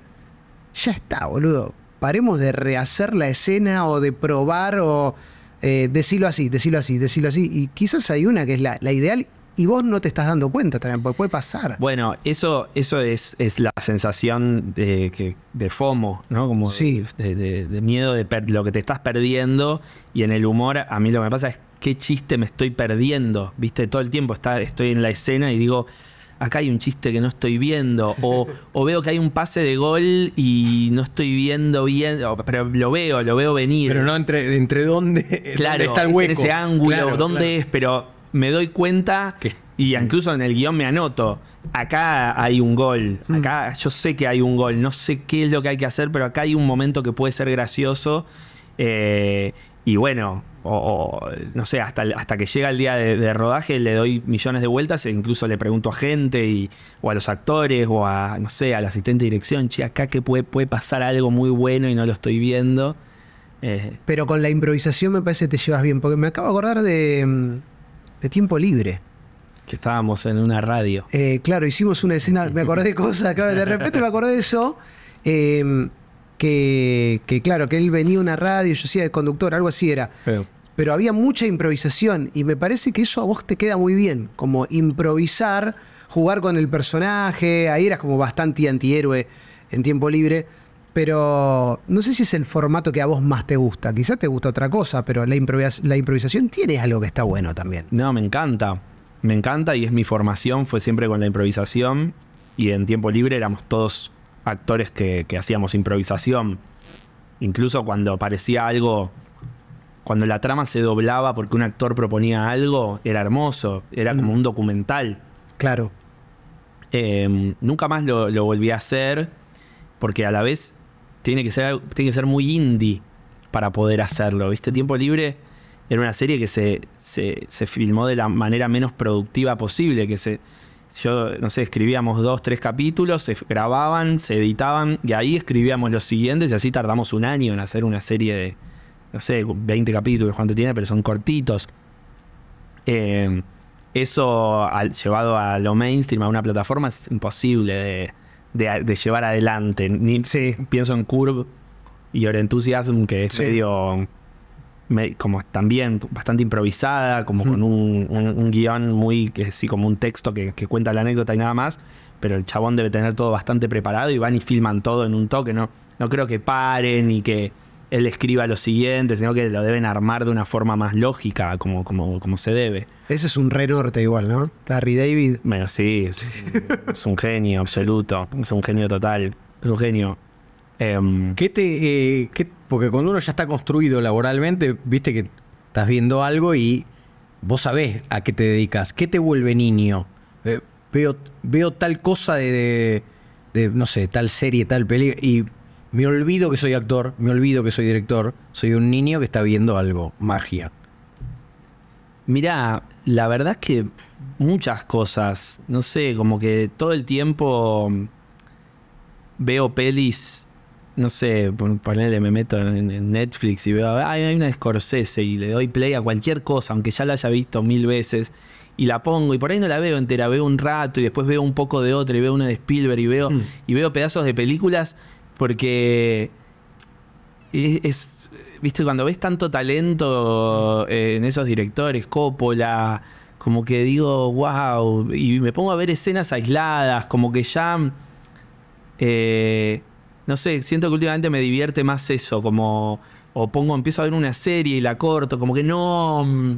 ya está, boludo. Paremos de rehacer la escena o de probar o eh, decirlo así, decirlo así, decirlo así. Y quizás hay una que es la, ideal y vos no te estás dando cuenta también, porque puede pasar. Bueno, eso, eso es, es la sensación de, que, de FOMO, ¿no? Como sí. de, de, de, miedo de lo que te estás perdiendo. Y en el humor, a mí lo que me pasa es qué chiste me estoy perdiendo. Viste, todo el tiempo está, estoy en la escena y digo, acá hay un chiste que no estoy viendo, o, veo que hay un pase de gol y no estoy viendo bien, pero lo veo, lo veo venir. Pero no entre, entre dónde, está el hueco. en ese ángulo, dónde es, pero me doy cuenta y incluso en el guión me anoto. Acá hay un gol, mm. acá yo sé que hay un gol, no sé qué es lo que hay que hacer, pero acá hay un momento que puede ser gracioso. Eh, y bueno, o, no sé, hasta, hasta que llega el día de, rodaje le doy millones de vueltas e incluso le pregunto a gente o a los actores o a, no sé, al asistente de dirección, che, acá que puede, pasar algo muy bueno y no lo estoy viendo. Eh, Pero con la improvisación me parece que te llevas bien, porque me acabo de acordar de, mm, tiempo libre. Que estábamos en una radio. Eh, claro, hicimos una escena, me acordé de cosas, de repente me acordé de eso. Eh, que, claro, que él venía a una radio, yo hacía de conductor, algo así era. Pero. había mucha improvisación y me parece que eso a vos te queda muy bien, como improvisar, jugar con el personaje, ahí eras como bastante antihéroe en tiempo libre. Pero no sé si es el formato que a vos más te gusta. Quizás te gusta otra cosa, pero la, la improvisación tiene algo que está bueno también. No, me encanta. Me encanta y es mi formación, fue siempre con la improvisación. Y en tiempo libre éramos todos actores que, hacíamos improvisación. Incluso cuando parecía algo cuando la trama se doblaba porque un actor proponía algo, era hermoso, era mm. como un documental. Claro. Em, nunca más lo, volví a hacer porque a la vez tiene que, ser, tiene que ser muy indie para poder hacerlo. ¿Viste? Tiempo Libre era una serie que se, se, se filmó de la manera menos productiva posible, que se, yo, no sé, escribíamos dos, tres capítulos, se grababan, se editaban y ahí escribíamos los siguientes y así tardamos un año en hacer una serie de, no sé, 20 capítulos, cuánto tiene, pero son cortitos. Eh, eso llevado a lo mainstream, a una plataforma, es imposible de, llevar adelante. Ni, Pienso en Curve y Your que es medio como también bastante improvisada, como con un, guión muy, que sí, como un texto que, cuenta la anécdota y nada más, pero el chabón debe tener todo bastante preparado y van y filman todo en un toque, no, no creo que paren y que él escriba lo siguiente, sino que lo deben armar de una forma más lógica, como, como, como se debe. Ese es un re norte igual, ¿no? Larry David. Bueno, sí, es, un genio absoluto, es un genio total, es un genio. Em, ¿Qué te... Eh, porque cuando uno ya está construido laboralmente, viste que estás viendo algo y vos sabés a qué te dedicas. ¿Qué te vuelve niño? Eh, veo, tal cosa de, no sé, tal serie, tal peli, y me olvido que soy actor, me olvido que soy director, soy un niño que está viendo algo, magia. Mirá, la verdad es que muchas cosas, no sé, como que todo el tiempo veo pelis no sé, ponele, me meto en Netflix y veo, hay una Scorsese y le doy play a cualquier cosa, aunque ya la haya visto mil veces, y la pongo, y por ahí no la veo entera, veo un rato y después veo un poco de otra y veo una de Spielberg y veo, mm. y veo pedazos de películas porque es, es, viste, cuando ves tanto talento en esos directores, Coppola, como que digo, wow, y me pongo a ver escenas aisladas, como que ya... Eh, no sé, siento que últimamente me divierte más eso, como, o pongo, empiezo a ver una serie y la corto, como que no... Mm,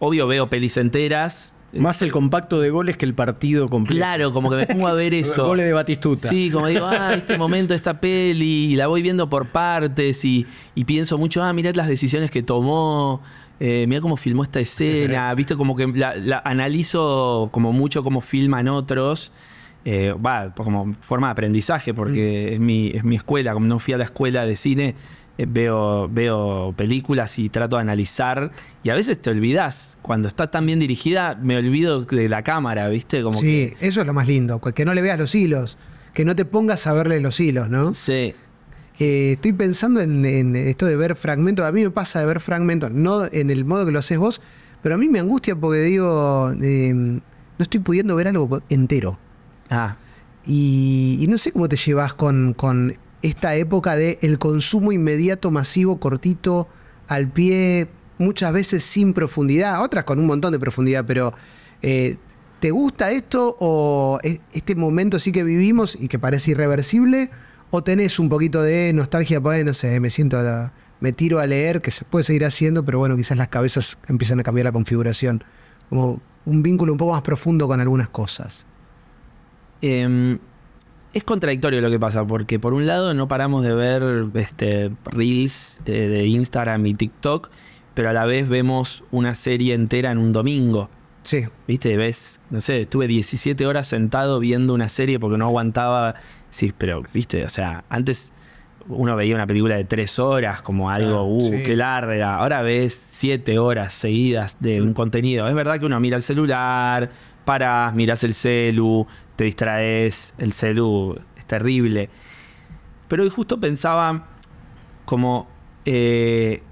obvio veo pelis enteras, más el compacto de goles que el partido completo. Claro, como que me pongo a ver eso. goles de Batistuta. Sí, como digo, ah, este momento, esta peli, y la voy viendo por partes y, pienso mucho, ah, mirad las decisiones que tomó, eh, mirá cómo filmó esta escena, viste, como que la, la analizo como mucho cómo filman otros eh, va, como forma de aprendizaje, porque mm. es, mi, es mi escuela, como no fui a la escuela de cine, eh, veo, veo películas y trato de analizar, y a veces te olvidas, cuando está tan bien dirigida, me olvido de la cámara, ¿viste? Como sí, eso es lo más lindo, que no le veas los hilos, que no te pongas a verle los hilos, ¿no? Sí. estoy pensando en, en, esto de ver fragmentos, a mí me pasa de ver fragmentos, no en el modo que lo haces vos, pero a mí me angustia porque digo, eh, no estoy pudiendo ver algo entero. Ah. Y, no sé cómo te llevas con, esta época de el consumo inmediato, masivo, cortito, al pie, muchas veces sin profundidad, otras con un montón de profundidad, pero eh, ¿te gusta esto o e, este momento sí que vivimos y que parece irreversible? ¿O tenés un poquito de nostalgia? Pues, no sé, me siento me tiro a leer, que se puede seguir haciendo, pero bueno, quizás las cabezas empiezan a cambiar la configuración. Como un vínculo un poco más profundo con algunas cosas. Em, es contradictorio lo que pasa, porque por un lado no paramos de ver este, reels de, Instagram y TikTok, pero a la vez vemos una serie entera en un domingo. Sí. ¿Viste? Ves, no sé, estuve 17 horas sentado viendo una serie porque no aguantaba. Sí, pero, ¿viste? O sea, antes uno veía una película de 3 horas como algo, uh, qué larga. Ahora ves 7 horas seguidas de un contenido. Es verdad que uno mira el celular, ...paras, miras el celu, te distraes, el celu es terrible. Pero hoy justo pensaba como, eh,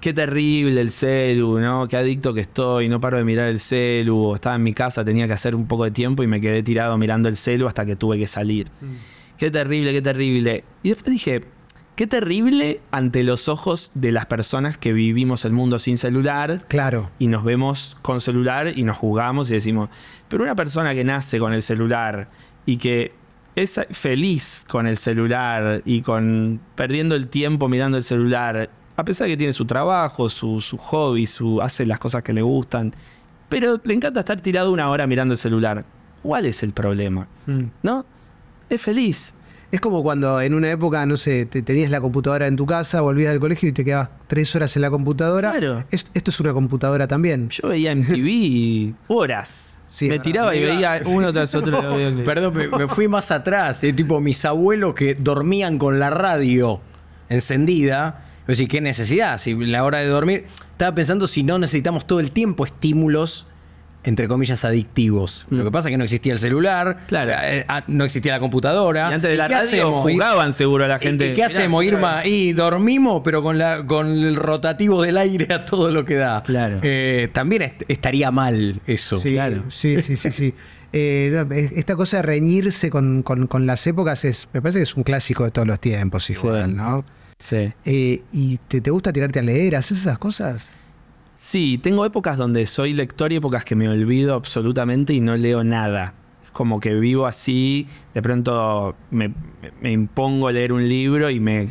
qué terrible el celu, ¿no? Qué adicto que estoy, no paro de mirar el celu, estaba en mi casa, tenía que hacer un poco de tiempo y me quedé tirado mirando el celu hasta que tuve que salir. Mm. Qué terrible, qué terrible. Y después dije, Qué terrible ante los ojos de las personas que vivimos el mundo sin celular. Claro. Y nos vemos con celular y nos jugamos y decimos, pero una persona que nace con el celular y que es feliz con el celular y con perdiendo el tiempo mirando el celular, a pesar de que tiene su trabajo, su, hobby, su hace las cosas que le gustan, pero le encanta estar tirado una hora mirando el celular. ¿Cuál es el problema? Mm. ¿No? Es feliz. Es como cuando en una época, no sé, te tenías la computadora en tu casa, volvías del colegio y te quedabas tres horas en la computadora. Claro. esto es una computadora también. Yo veía TV horas. Sí, me tiraba y veía uno tras otro. perdón, me, fui más atrás. Eh, tipo, mis abuelos que dormían con la radio encendida. Es decir, ¿qué necesidad? Si la hora de dormir. Estaba pensando si no necesitamos todo el tiempo estímulos entre comillas, adictivos. Lo que mm. pasa es que no existía el celular, eh, ah, no existía la computadora. Y antes de la radio jugaban seguro la gente. ¿Y, qué hacemos, Irma? Y dormimos, pero con, la, con el rotativo del aire a todo lo que da. Claro. Eh, también estaría mal eso. Sí, claro. sí, sí, sí. Eh, esta cosa de reñirse con, con, con, las épocas es, me parece que es un clásico de todos los tiempos, si juegan, ¿no? Sí. ¿Y te, te gusta tirarte a leer? ¿Haces esas cosas? Sí, tengo épocas donde soy lector y épocas que me olvido absolutamente y no leo nada. Es como que vivo así, de pronto me, me impongo leer un libro y me,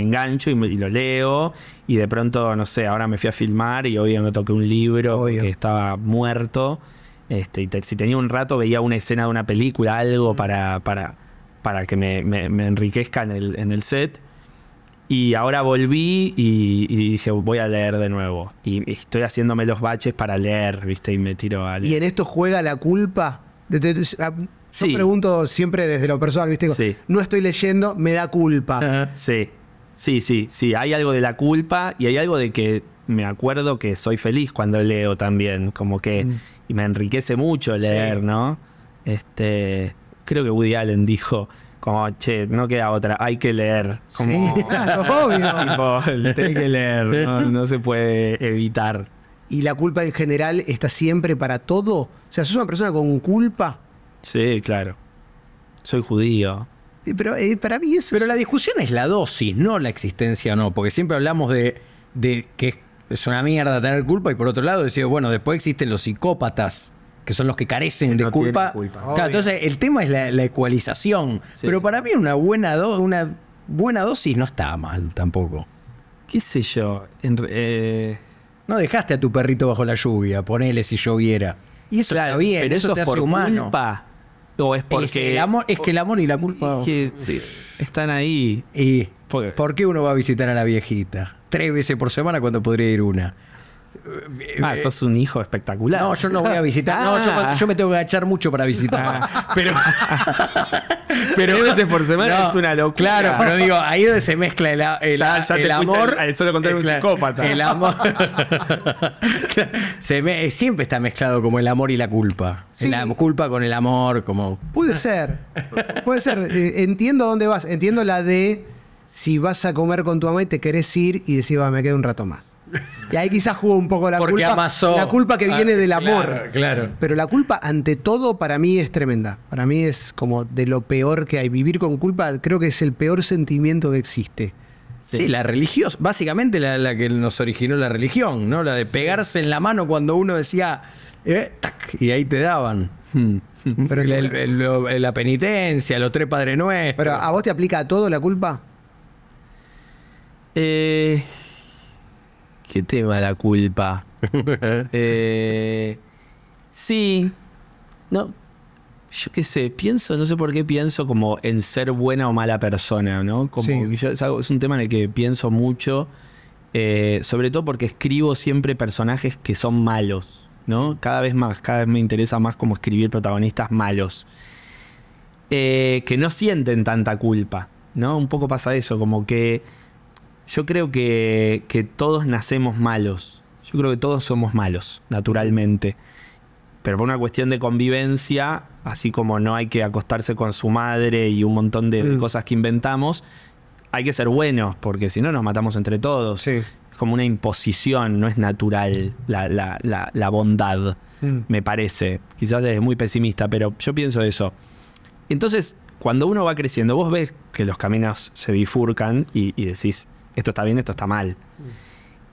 engancho y, lo leo. Y de pronto, no sé, ahora me fui a filmar y hoy me toqué un libro que estaba muerto. Este, y si tenía un rato veía una escena de una película, algo mm. para, para, para que me, enriquezca en el, en el set. Y ahora volví y, dije, voy a leer de nuevo. Y estoy haciéndome los baches para leer, ¿viste? Y me tiro a leer. ¿Y en esto juega la culpa? Ah, yo pregunto siempre desde lo personal, ¿viste? No estoy leyendo, me da culpa. Sí. Sí, sí, sí. Hay algo de la culpa y hay algo de que me acuerdo que soy feliz cuando leo también. Como que. Y mm. me enriquece mucho leer, ¿no? Este. Creo que Woody Allen dijo como, che, no queda otra, hay que leer. sí, claro, obvio. que leer, no, se puede evitar. ¿Y la culpa en general está siempre para todo? O sea, ¿sos una persona con culpa? Sí, claro. Soy judío. Pero eh, para mí eso... Pero la discusión es la dosis, no la existencia no. Porque siempre hablamos de, de que es una mierda tener culpa y por otro lado decir, bueno, después existen los psicópatas que son los que carecen de culpa. entonces el tema es la, ecualización. Pero para mí una buena, una buena dosis no está mal tampoco. ¿Qué sé yo? Eh, no dejaste a tu perrito bajo la lluvia, ponele si lloviera. Y eso está bien, pero eso, te es hace humano. O es porque. es que el amor y la culpa. están ahí. ¿Y ¿Por qué uno va a visitar a la viejita? Tres veces por semana cuando podría ir una. Ah, eh, sos un hijo espectacular. No, yo no voy a visitar. Ah. No, yo, me tengo que agachar mucho para visitar. Ah, pero, pero por semana es una locura. Claro, pero digo, ahí donde se mezcla el, el, amor. solo un psicópata. El amor. se siempre está mezclado como el amor y la culpa. La culpa con el amor, como. Puede ser. Puede ser. Eh, entiendo dónde vas. Entiendo la de si vas a comer con tu mamá y te querés ir y decís, va, me quedo un rato más. Y ahí quizás jugó un poco la culpa. La culpa que viene del ah, amor. Claro, Pero la culpa, ante todo, para mí es tremenda. Para mí es como de lo peor que hay. Vivir con culpa creo que es el peor sentimiento que existe. Sí, la religión, básicamente la, que nos originó la religión, ¿no? La de pegarse en la mano cuando uno decía, eh", y ahí te daban. Hmm. Pero eh, la, penitencia, los tres Padre nuestros Pero ¿a vos te aplica a todo la culpa? Eh, Qué tema la culpa. Eh, sí. No. Yo qué sé, pienso, no sé por qué pienso como en ser buena o mala persona, ¿no? Como es, un tema en el que pienso mucho, eh, sobre todo porque escribo siempre personajes que son malos, ¿no? Cada vez más, cada vez me interesa más como escribir protagonistas malos, eh, que no sienten tanta culpa, ¿no? Un poco pasa eso, como que yo creo que, todos nacemos malos. Yo creo que todos somos malos, naturalmente. Pero por una cuestión de convivencia, así como no hay que acostarse con su madre y un montón de mm. cosas que inventamos, hay que ser buenos, porque si no nos matamos entre todos. Es como una imposición, no es natural la, bondad, mm. me parece. Quizás es muy pesimista, pero yo pienso eso. Entonces, cuando uno va creciendo, vos ves que los caminos se bifurcan y decís, esto está bien, esto está mal.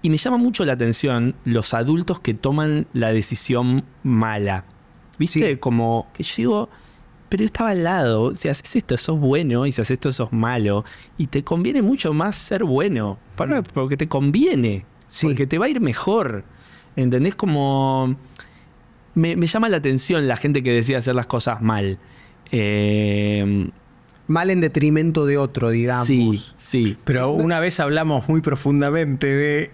Y me llama mucho la atención los adultos que toman la decisión mala. ¿Viste? Como que yo digo, pero yo estaba al lado. Si haces esto, sos bueno. Y si haces esto, sos malo. Y te conviene mucho más ser bueno. Mm. porque te conviene. Porque te va a ir mejor. ¿Entendés? Como. Me, me, llama la atención la gente que decide hacer las cosas mal. Eh, mal en detrimento de otro, digamos. Sí, sí. Pero eh, una vez hablamos muy profundamente de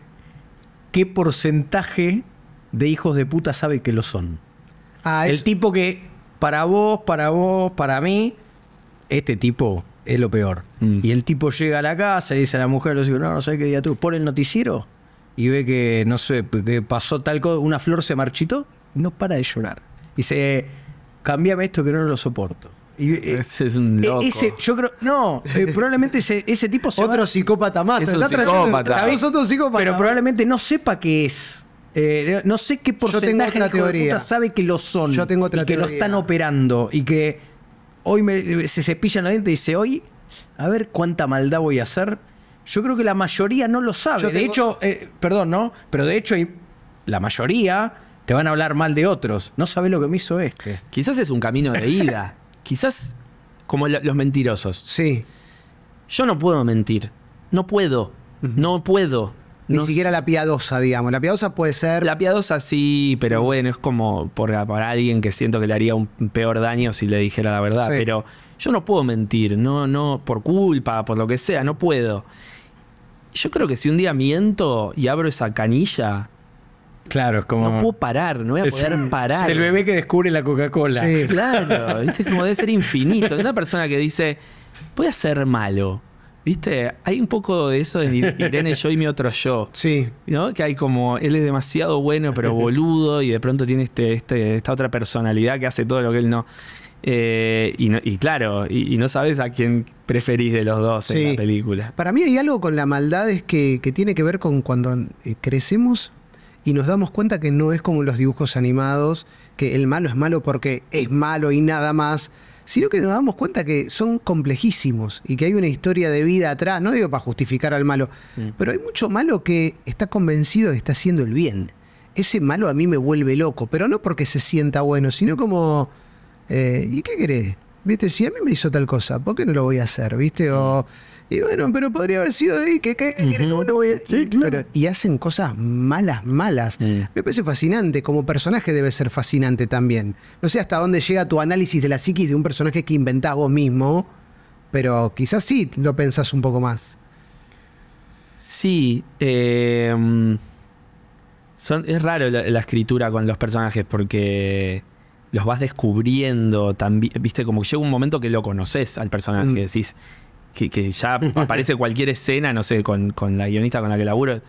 qué porcentaje de hijos de puta sabe que lo son. Ah, el tipo que para vos, para vos, para mí, este tipo es lo peor. Mm. Y el tipo llega a la casa, y dice a la mujer, lo no, no sé qué día tú, pone el noticiero y ve que, no sé, que pasó tal cosa, una flor se marchitó, no para de llorar. Dice, cambiame esto que no lo soporto. Eh, ese es un e, loco. yo creo, no, eh, probablemente ese, ese tipo sea Otro psicópata más. Es otro psicópata. Pero probablemente no sepa qué es. Eh, no sé qué porcentaje de teoría. Puta sabe que lo son. Yo tengo y que lo están operando. Y que hoy me, se cepillan la diente y dice, hoy, a ver cuánta maldad voy a hacer. Yo creo que la mayoría no lo sabe. de hecho, perdón, ¿no? Pero de hecho, la mayoría te van a hablar mal de otros. No sabe lo que me hizo este. Quizás es un camino de ida. Quizás como los mentirosos. Sí. Yo no puedo mentir. No puedo. No puedo. Ni siquiera la piadosa, digamos. La piadosa puede ser. La piadosa sí, pero mm. bueno, es como por, para alguien que siento que le haría un peor daño si le dijera la verdad. Pero yo no puedo mentir, no, no, por culpa, por lo que sea, no puedo. Yo creo que si un día miento y abro esa canilla, Claro, como. No puedo parar, no voy a poder parar. Es el bebé que descubre la Coca-Cola. Claro, ¿viste? Como debe ser infinito. Una persona que dice, voy a ser malo. ¿Viste? Hay un poco de eso en Irene Yo y mi otro yo. Sí. ¿No? Que hay como, él es demasiado bueno, pero boludo, y de pronto tiene este, este, esta otra personalidad que hace todo lo que él no. Eh, y, claro, y, no sabes a quién preferís de los dos en la película. Para mí hay algo con la maldad que tiene que ver con cuando eh, crecemos y nos damos cuenta que no es como los dibujos animados, que el malo es malo porque es malo y nada más, sino que nos damos cuenta que son complejísimos y que hay una historia de vida atrás, no digo para justificar al malo, mm. pero hay mucho malo que está convencido de que está haciendo el bien. Ese malo a mí me vuelve loco, pero no porque se sienta bueno, sino como, eh, ¿y qué querés? ¿Viste? Si a mí me hizo tal cosa, ¿por qué no lo voy a hacer? ¿Viste? O bueno, pero podría haber sido ahí, que no voy y hacen cosas malas, malas. Me parece fascinante, como personaje debe ser fascinante también. No sé hasta dónde llega tu análisis de la psiquis de un personaje que inventás vos mismo, pero quizás sí lo pensás un poco más. Sí, em, son, es raro la, escritura con los personajes porque los vas descubriendo también, viste, como que llega un momento que lo conoces al personaje, mm. decís, que, ya aparece cualquier escena, no sé, con, la guionista con la que laburo.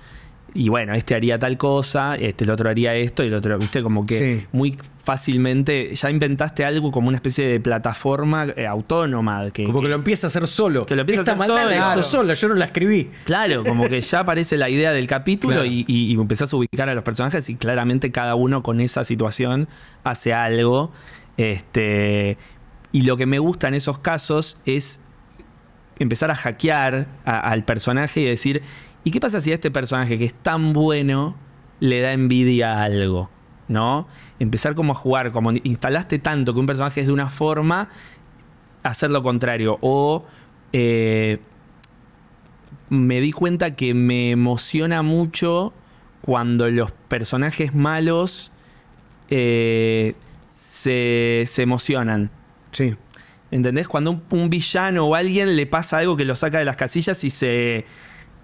Y bueno, este haría tal cosa, este el otro haría esto y el otro, viste, como que muy fácilmente ya inventaste algo como una especie de plataforma eh, autónoma. Que, como que, lo empieza a hacer solo. Que lo empieza a hacer solo. yo no la escribí. Claro, como que ya aparece la idea del capítulo y, y, empezás a ubicar a los personajes y claramente cada uno con esa situación hace algo. Este, y lo que me gusta en esos casos es empezar a hackear al personaje y decir, ¿y qué pasa si a este personaje que es tan bueno le da envidia a algo? ¿No? Empezar como a jugar, como instalaste tanto que un personaje es de una forma, hacer lo contrario. O eh, me di cuenta que me emociona mucho cuando los personajes malos eh, se, se emocionan. Sí. ¿Entendés? Cuando un, villano o alguien le pasa algo que lo saca de las casillas y se,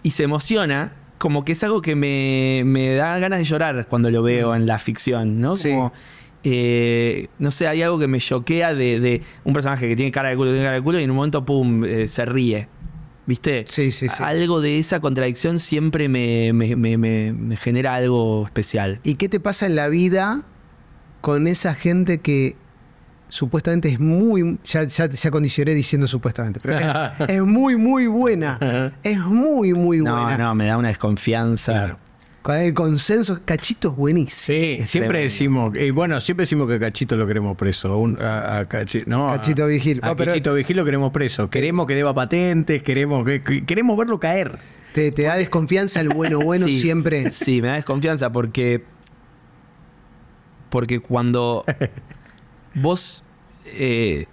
y se emociona, como que es algo que me, da ganas de llorar cuando lo veo mm. en la ficción, ¿no? Sí. Eh, no sé, hay algo que me choquea de, un personaje que tiene cara de culo, tiene cara de culo y en un momento, pum, eh, se ríe. ¿Viste? Sí, sí, sí. Algo de esa contradicción siempre me, me genera algo especial. ¿Y qué te pasa en la vida con esa gente que supuestamente es muy. Ya, ya, condicioné diciendo supuestamente, pero es, muy, muy buena. Es muy, muy buena. No, no, me da una desconfianza. Con El consenso, Cachito es buenísimo. Sí, siempre decimos, y bueno, siempre decimos que Cachito lo queremos preso. a, no, Cachito Vigil. Cachito Vigil lo queremos preso. Queremos que deba patentes, queremos, queremos verlo caer. ¿Te, da desconfianza el bueno bueno siempre? Sí, me da desconfianza porque. Porque cuando vos, eh,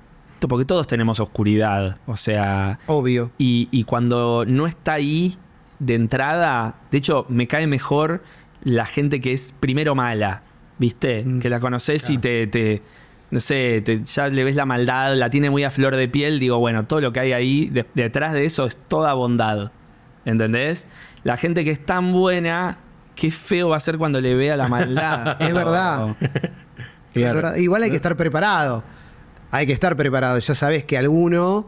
porque todos tenemos oscuridad, o sea... Obvio. Y, cuando no está ahí de entrada, de hecho, me cae mejor la gente que es primero mala, ¿viste? Mm. Que la conoces y te, no sé, ya le ves la maldad, la tiene muy a flor de piel, digo, bueno, todo lo que hay ahí, detrás de eso es toda bondad, ¿entendés? La gente que es tan buena, qué feo va a ser cuando le vea la maldad. es verdad. Igual hay que estar preparado. Hay que estar preparado. Ya sabes que alguno.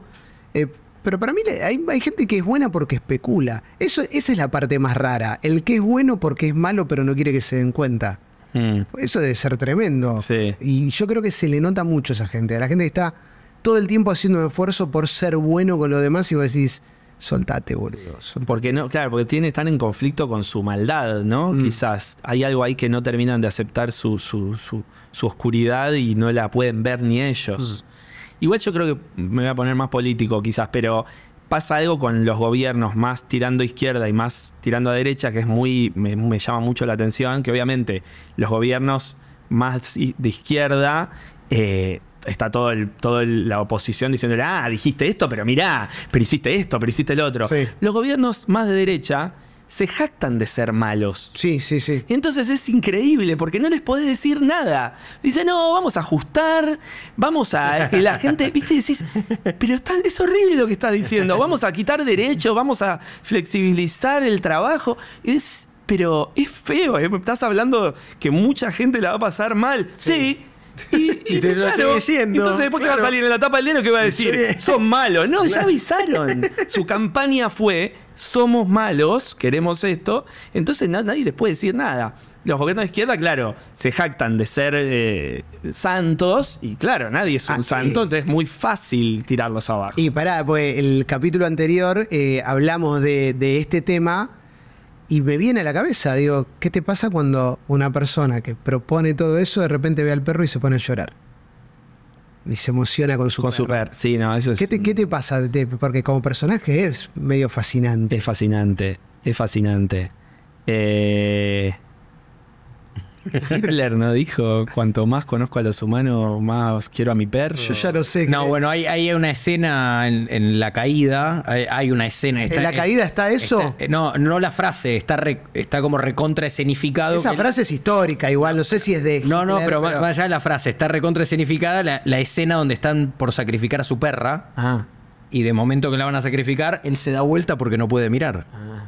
Eh, pero para mí hay, gente que es buena porque especula. Eso, esa es la parte más rara. El que es bueno porque es malo, pero no quiere que se den cuenta. Mm. Eso debe ser tremendo. Y yo creo que se le nota mucho a esa gente. A la gente que está todo el tiempo haciendo esfuerzo por ser bueno con lo demás y vos decís, soltate, boludo. Porque no, claro, porque están en conflicto con su maldad, ¿no? Mm. Quizás hay algo ahí que no terminan de aceptar su, su, su, oscuridad y no la pueden ver ni ellos. Mm. Igual yo creo que me voy a poner más político quizás, pero pasa algo con los gobiernos más tirando a izquierda y más tirando a derecha, que es muy, me llama mucho la atención, que obviamente los gobiernos más de izquierda eh, está todo el, todo la oposición Diciendo, ah, dijiste esto, pero mirá, pero hiciste esto, pero hiciste el otro. Los gobiernos más de derecha se jactan de ser malos. Sí, sí, sí. entonces es increíble porque no les podés decir nada. Dice, no, vamos a ajustar, vamos a que la gente, viste, decís, pero es horrible lo que estás diciendo, vamos a quitar derechos, vamos a flexibilizar el trabajo. Y decís, pero es feo, eh, estás hablando que mucha gente la va a pasar mal. sí y, te lo estoy diciendo. Entonces, después que va a salir en la tapa del diario, ¿qué va a decir? Son malos. No, ya avisaron. Su campaña fue: somos malos, queremos esto. Entonces, nadie les puede decir nada. Los gobiernos de izquierda, claro, se jactan de ser eh, santos. Y claro, nadie es un ah, santo, entonces es muy fácil tirarlos abajo. Y pará, pues el capítulo anterior eh, hablamos de este tema y me viene a la cabeza, digo, ¿qué te pasa cuando una persona que propone todo eso de repente ve al perro y se pone a llorar? Y se emociona con su con Su perro. sí, no, eso es... ¿Qué te, qué te pasa? Porque como personaje es medio fascinante. Es fascinante, es fascinante. Eh, Hitler no dijo, cuanto más conozco a los humanos, más quiero a mi perro. Yo ya lo sé. No, bueno, hay, una escena en, la caída, hay, una escena... ¿En la caída está eso? no, no la frase, está, está como recontra escenificado. Esa frase es histórica igual, no sé si es de... no, no, pero, más allá de la frase, está recontra escenificada la, escena donde están por sacrificar a su perra. Ah. Y de momento que la van a sacrificar, él se da vuelta porque no puede mirar. Ah.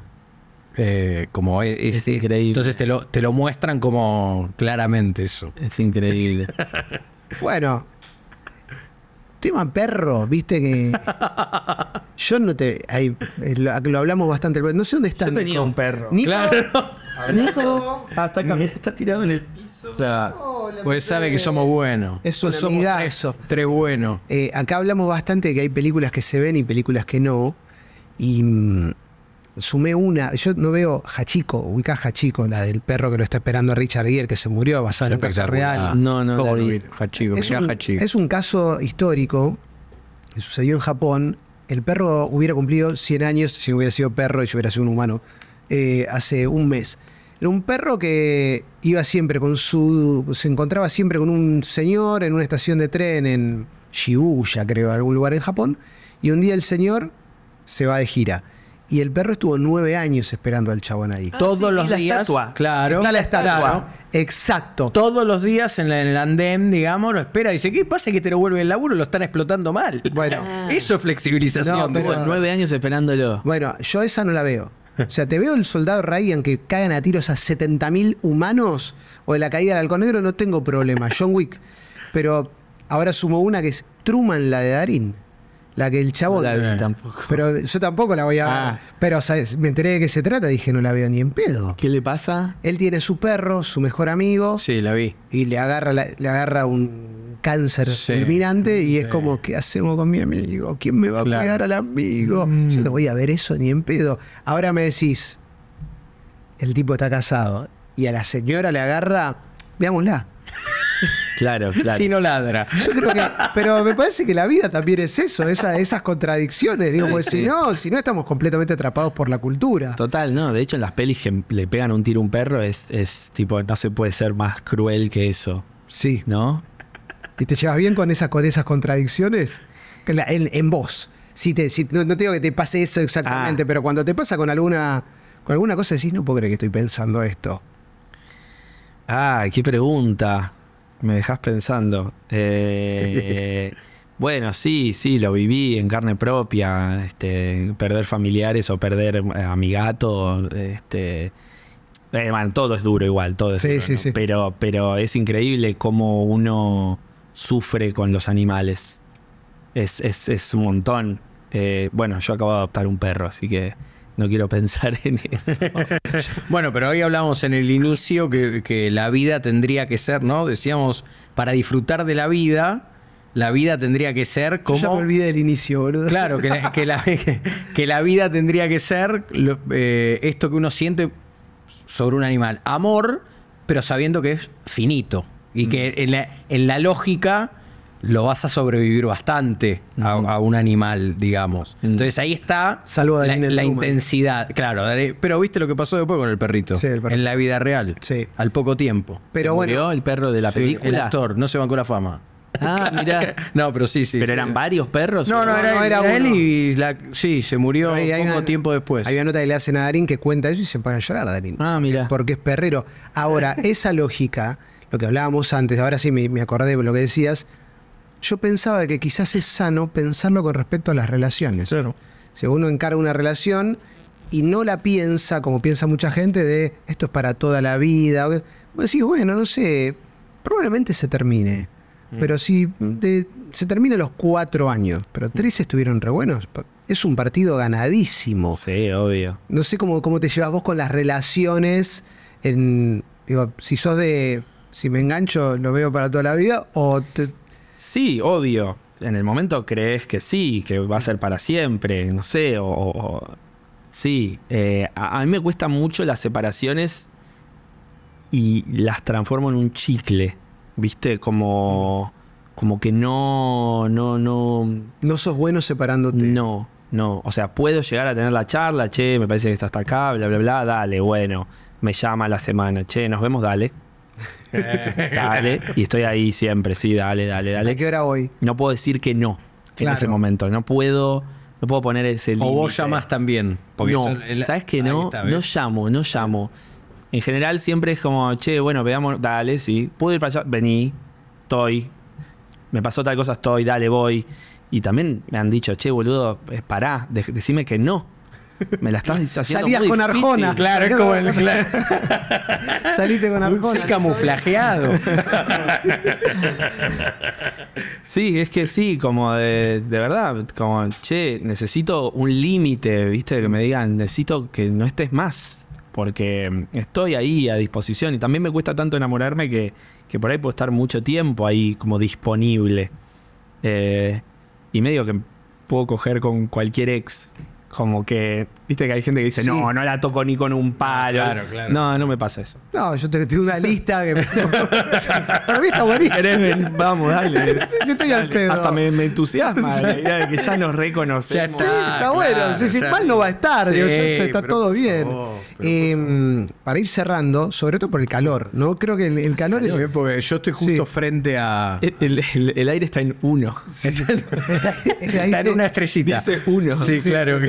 Eh, como es, increíble. Entonces te lo, muestran como claramente eso. Es increíble. bueno, tema perro, viste que. Yo no te. Ahí, eh, lo, hablamos bastante. No sé dónde está. Yo tenía un perro. Nico. Claro. Nico. Hasta ah, está tirado en el piso. pues sabe que somos buenos. Eso es somos eso tres bueno Eh, acá hablamos bastante de que hay películas que se ven y películas que no. Y. Mm, sumé una. Yo no veo Hachiko, ubica Hachiko, la del perro que lo está esperando a Richard Gere, que se murió basada en el caso real. No, no, no. es, un, es un caso histórico que sucedió en Japón. El perro hubiera cumplido 100 años si no hubiera sido perro y si hubiera sido un humano eh, hace un mes. Era un perro que iba siempre con su. se encontraba siempre con un señor en una estación de tren en Shibuya, creo, algún lugar en Japón. Y un día el señor se va de gira y el perro estuvo nueve años esperando al chabón ahí. Ah, Todos los días. Claro. Está la estatua. exacto. Todos los días en, el andén, digamos, lo espera. Dice, ¿qué pasa que te lo vuelve el laburo? Lo están explotando mal. Bueno, eso es flexibilización. No, pero, nueve años esperándolo. Bueno, yo esa no la veo. O sea, te veo el soldado Ryan que cagan a tiros a 70.000 humanos o de la caída del halcón negro, no tengo problema. John Wick. Pero ahora sumo una que es Truman, la de Darín. La que el chavo. Eh. Pero yo tampoco la voy a. ver ah. Pero me enteré de qué se trata, dije, no la veo ni en pedo. ¿Qué le pasa? Él tiene su perro, su mejor amigo. Sí, la vi. Y le agarra, le agarra un cáncer y es como, ¿qué hacemos con mi amigo? ¿Quién me va a cuidar al amigo? Yo mm. no voy a ver eso ni en pedo. Ahora me decís, el tipo está casado y a la señora le agarra, veámosla. Claro, claro. Si no ladra. Yo creo que, pero me parece que la vida también es eso, esas contradicciones. Digo, pues si no, si no estamos completamente atrapados por la cultura. Total, no. De hecho, en las pelis que le pegan un tiro a un perro es, tipo, no se puede ser más cruel que eso. Sí. ¿No? ¿Y te llevas bien con, esas, con esas contradicciones? En, vos. Si no, tengo te digo que te pase eso exactamente, ah. pero cuando te pasa con alguna, con alguna cosa decís, no puedo creer que estoy pensando esto. Ah, qué pregunta. Me dejas pensando. Eh, bueno, sí, sí, lo viví en carne propia. Este, perder familiares o perder eh, a mi gato. Este, eh, todo es duro igual, todo es duro, Pero, pero es increíble cómo uno sufre con los animales. Es, un montón. bueno, yo acabo de adoptar un perro, así que no quiero pensar en eso. bueno, pero hoy hablamos en el inicio que, que, la vida tendría que ser, ¿no? Decíamos, para disfrutar de la vida, la vida tendría que ser como... Yo ya del inicio, Claro, que la, que la, vida tendría que ser eh, esto que uno siente sobre un animal. Amor, pero sabiendo que es finito. Y que mm. en la, en la lógica lo vas a sobrevivir bastante a, un animal, digamos. Mm. Entonces ahí está Salvo la, intensidad. Claro, pero viste lo que pasó después con el perrito. En la vida real. Sí. Al poco tiempo. Pero bueno. Murió el perro de la película. el actor, no se bancó la fama. Ah, mira, No, pero sí, sí. ¿Pero eran varios perros? No, no, era, no, él y sí, se murió hay, poco tiempo después. Hay una nota que le hacen a Darín que cuenta eso y se pone a llorar a Darín. Ah, mira, Porque es perrero. Ahora, esa lógica, lo que hablábamos antes, ahora sí me acordé de lo que decías, yo pensaba que quizás es sano pensarlo con respecto a las relaciones. Claro. Si uno encara una relación y no la piensa, como piensa mucha gente, de esto es para toda la vida. bueno, no sé, probablemente se termine. Mm. Pero si se termina los cuatro años, pero mm. tres estuvieron re buenos, es un partido ganadísimo. Sí, obvio. No sé cómo, cómo te llevas vos con las relaciones. En, digo, si sos de, si me engancho, lo veo para toda la vida, o te, Sí, obvio. En el momento crees que sí, que va a ser para siempre, no sé, o... sí, eh, a, mí me cuesta mucho las separaciones y las transformo en un chicle, ¿viste? Como como que no, no, no. No sos bueno separándote. No, no. O sea, puedo llegar a tener la charla, che, me parece que está hasta acá, bla, bla, bla, dale, bueno. Me llama la semana, che, nos vemos, dale. dale, y estoy ahí siempre, sí, dale, dale, dale. ¿A qué hora voy? No puedo decir que no en ese momento, no puedo... No puedo poner ese límite. O vos llamás también. Porque no, ¿sabes que no? no llamo, no llamo. En general siempre es como, che, bueno, veamos, dale, sí. Puedo ir para allá, vení, estoy. Me pasó tal cosa, estoy, dale, voy. Y también me han dicho, che, boludo, es pará, decime que no. Me la estás Salías con Arjona. Claro, el. Saliste con Arjona. camuflajeado. sí, es que sí, como de, verdad, como, che, necesito un límite, ¿viste? Que me digan, necesito que no estés más. Porque estoy ahí a disposición y también me cuesta tanto enamorarme que, que por ahí puedo estar mucho tiempo ahí como disponible. Eh, y medio que puedo coger con cualquier ex. Como que, viste que hay gente que dice, no, no la toco ni con un ah, palo. No, no me pasa eso. No, yo te tengo una lista que. a mí está buenísimo. Vamos, dale. sí, estoy al pedo. Hasta me, entusiasma la idea de que ya nos reconocemos. está, sí, está ah, bueno. Si, no va a estar? está, todo bien. Em, para ir cerrando, sobre todo por el calor, ¿no? Creo que el, calor, es. Eh, yo estoy justo frente a. El, aire está en uno. está en una estrellita. Dice uno. Sí, claro.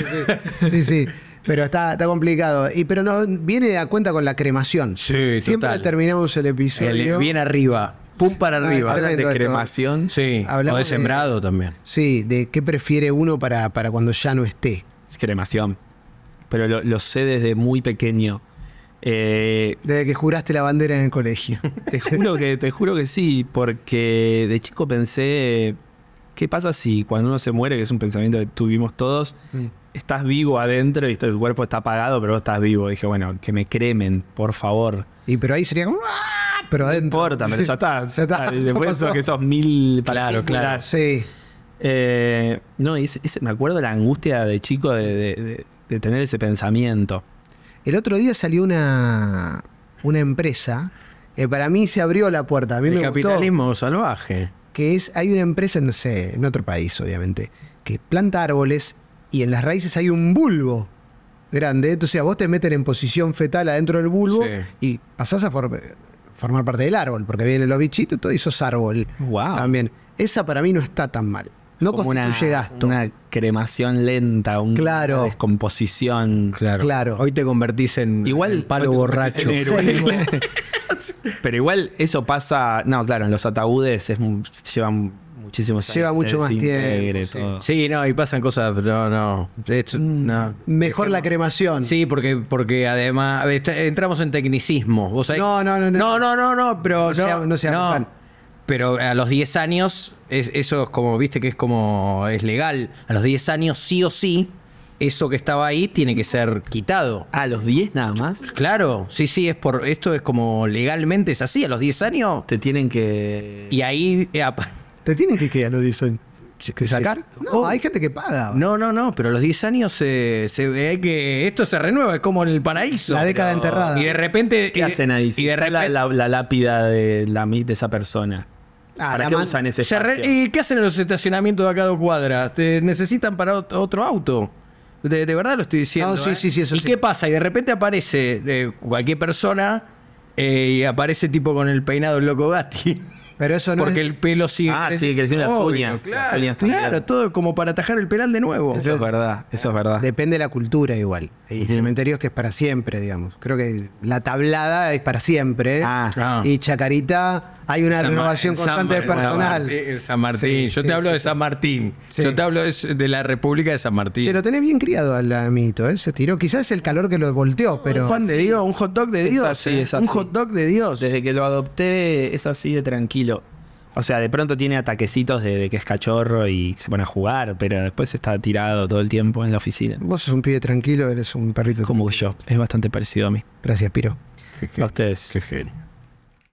sí. sí. Pero está, complicado. Y, pero no, viene a cuenta con la cremación. Siempre terminamos el episodio. bien arriba. Pum para ah, arriba. de cremación. o de sembrado también. Sí, de qué prefiere uno para, para cuando ya no esté. cremación pero lo, sé desde muy pequeño. Eh, desde que juraste la bandera en el colegio. Te juro que, te juro que sí, porque de chico pensé, ¿qué pasa si cuando uno se muere, que es un pensamiento que tuvimos todos, mm. estás vivo adentro y tu cuerpo está apagado, pero estás vivo? Dije, bueno, que me cremen, por favor. Y pero ahí sería como... Ah", pero adentro. importa, pero ya está. Después eso, que mil palabras, claro. Sí. Eh, no, me acuerdo la angustia de chico de de tener ese pensamiento. El otro día salió una, una empresa que eh, para mí se abrió la puerta. el capitalismo salvaje. Que es, hay una empresa, no sé, en otro país, obviamente, que planta árboles y en las raíces hay un bulbo grande. Entonces a vos te meten en posición fetal adentro del bulbo y pasás a formar parte del árbol, porque vienen los bichitos y todo, y sos árbol. Wow. También. Esa para mí no está tan mal. No constituye gasto cremación lenta, una claro. descomposición. Claro. Hoy te convertís en, igual, palo borracho. Pero igual eso pasa. No, claro, en los ataúdes es, llevan muchísimo años. Lleva mucho más tiempo. Sí. no, y pasan cosas. pero no. no. Mm, mejor la cremación. Sí, porque, porque además entramos en tecnicismo. ¿Vos No, no, no, no. No, no, pero. No, se sea, no, pero a los 10 años, eso es como, viste que es como, es legal, a los 10 años sí o sí, eso que estaba ahí tiene que ser quitado. ¿A los 10 nada más? Claro, sí, sí, es por, esto es como legalmente es así, a los 10 años... Te tienen que... Y ahí... Eh, ¿Te tienen que quedar a los 10 años? sacar? No, oh. hay gente que paga. No, no, no, pero a los 10 años se, ve que esto se renueva, es como en el paraíso. La década enterrada. Y de repente. ¿Qué hacen ahí? Y de repente... la, lápida de, la, de esa persona. Ah, usan ¿Y qué hacen en los estacionamientos de acá a dos cuadras? ¿Te ¿Necesitan para otro auto? De, verdad lo estoy diciendo. sí, ¿eh? sí, sí, ¿Y qué pasa? Y de repente aparece eh, cualquier persona eh, y aparece tipo con el peinado loco Gatti. eso Porque el pelo sigue. Ah, sigue creciendo las uñas. Claro, claro todo como para atajar el pelal de nuevo. Eso es verdad, eso es verdad. Depende de la cultura igual. Hay cementerios que es para siempre, digamos. Creo que la tablada es para siempre. Ah. Ah. Y Chacarita, hay una renovación constante de personal. San Martín. Yo, te hablo de San Martín. Yo te hablo de la República de San Martín. Se lo tenés bien criado al amito, ¿eh? Se tiró. Quizás es el calor que lo volteó, pero. Un fan de Dios, un hot dog de Dios. ¿eh? Un hot dog de Dios. Desde que lo adopté es así de tranquilo. O sea, de pronto tiene ataquecitos de, que es cachorro y se pone a jugar, pero después está tirado todo el tiempo en la oficina. Vos sos un pibe tranquilo, eres un perrito. Como yo, es bastante parecido a mí. Gracias, Piro. A ustedes. Qué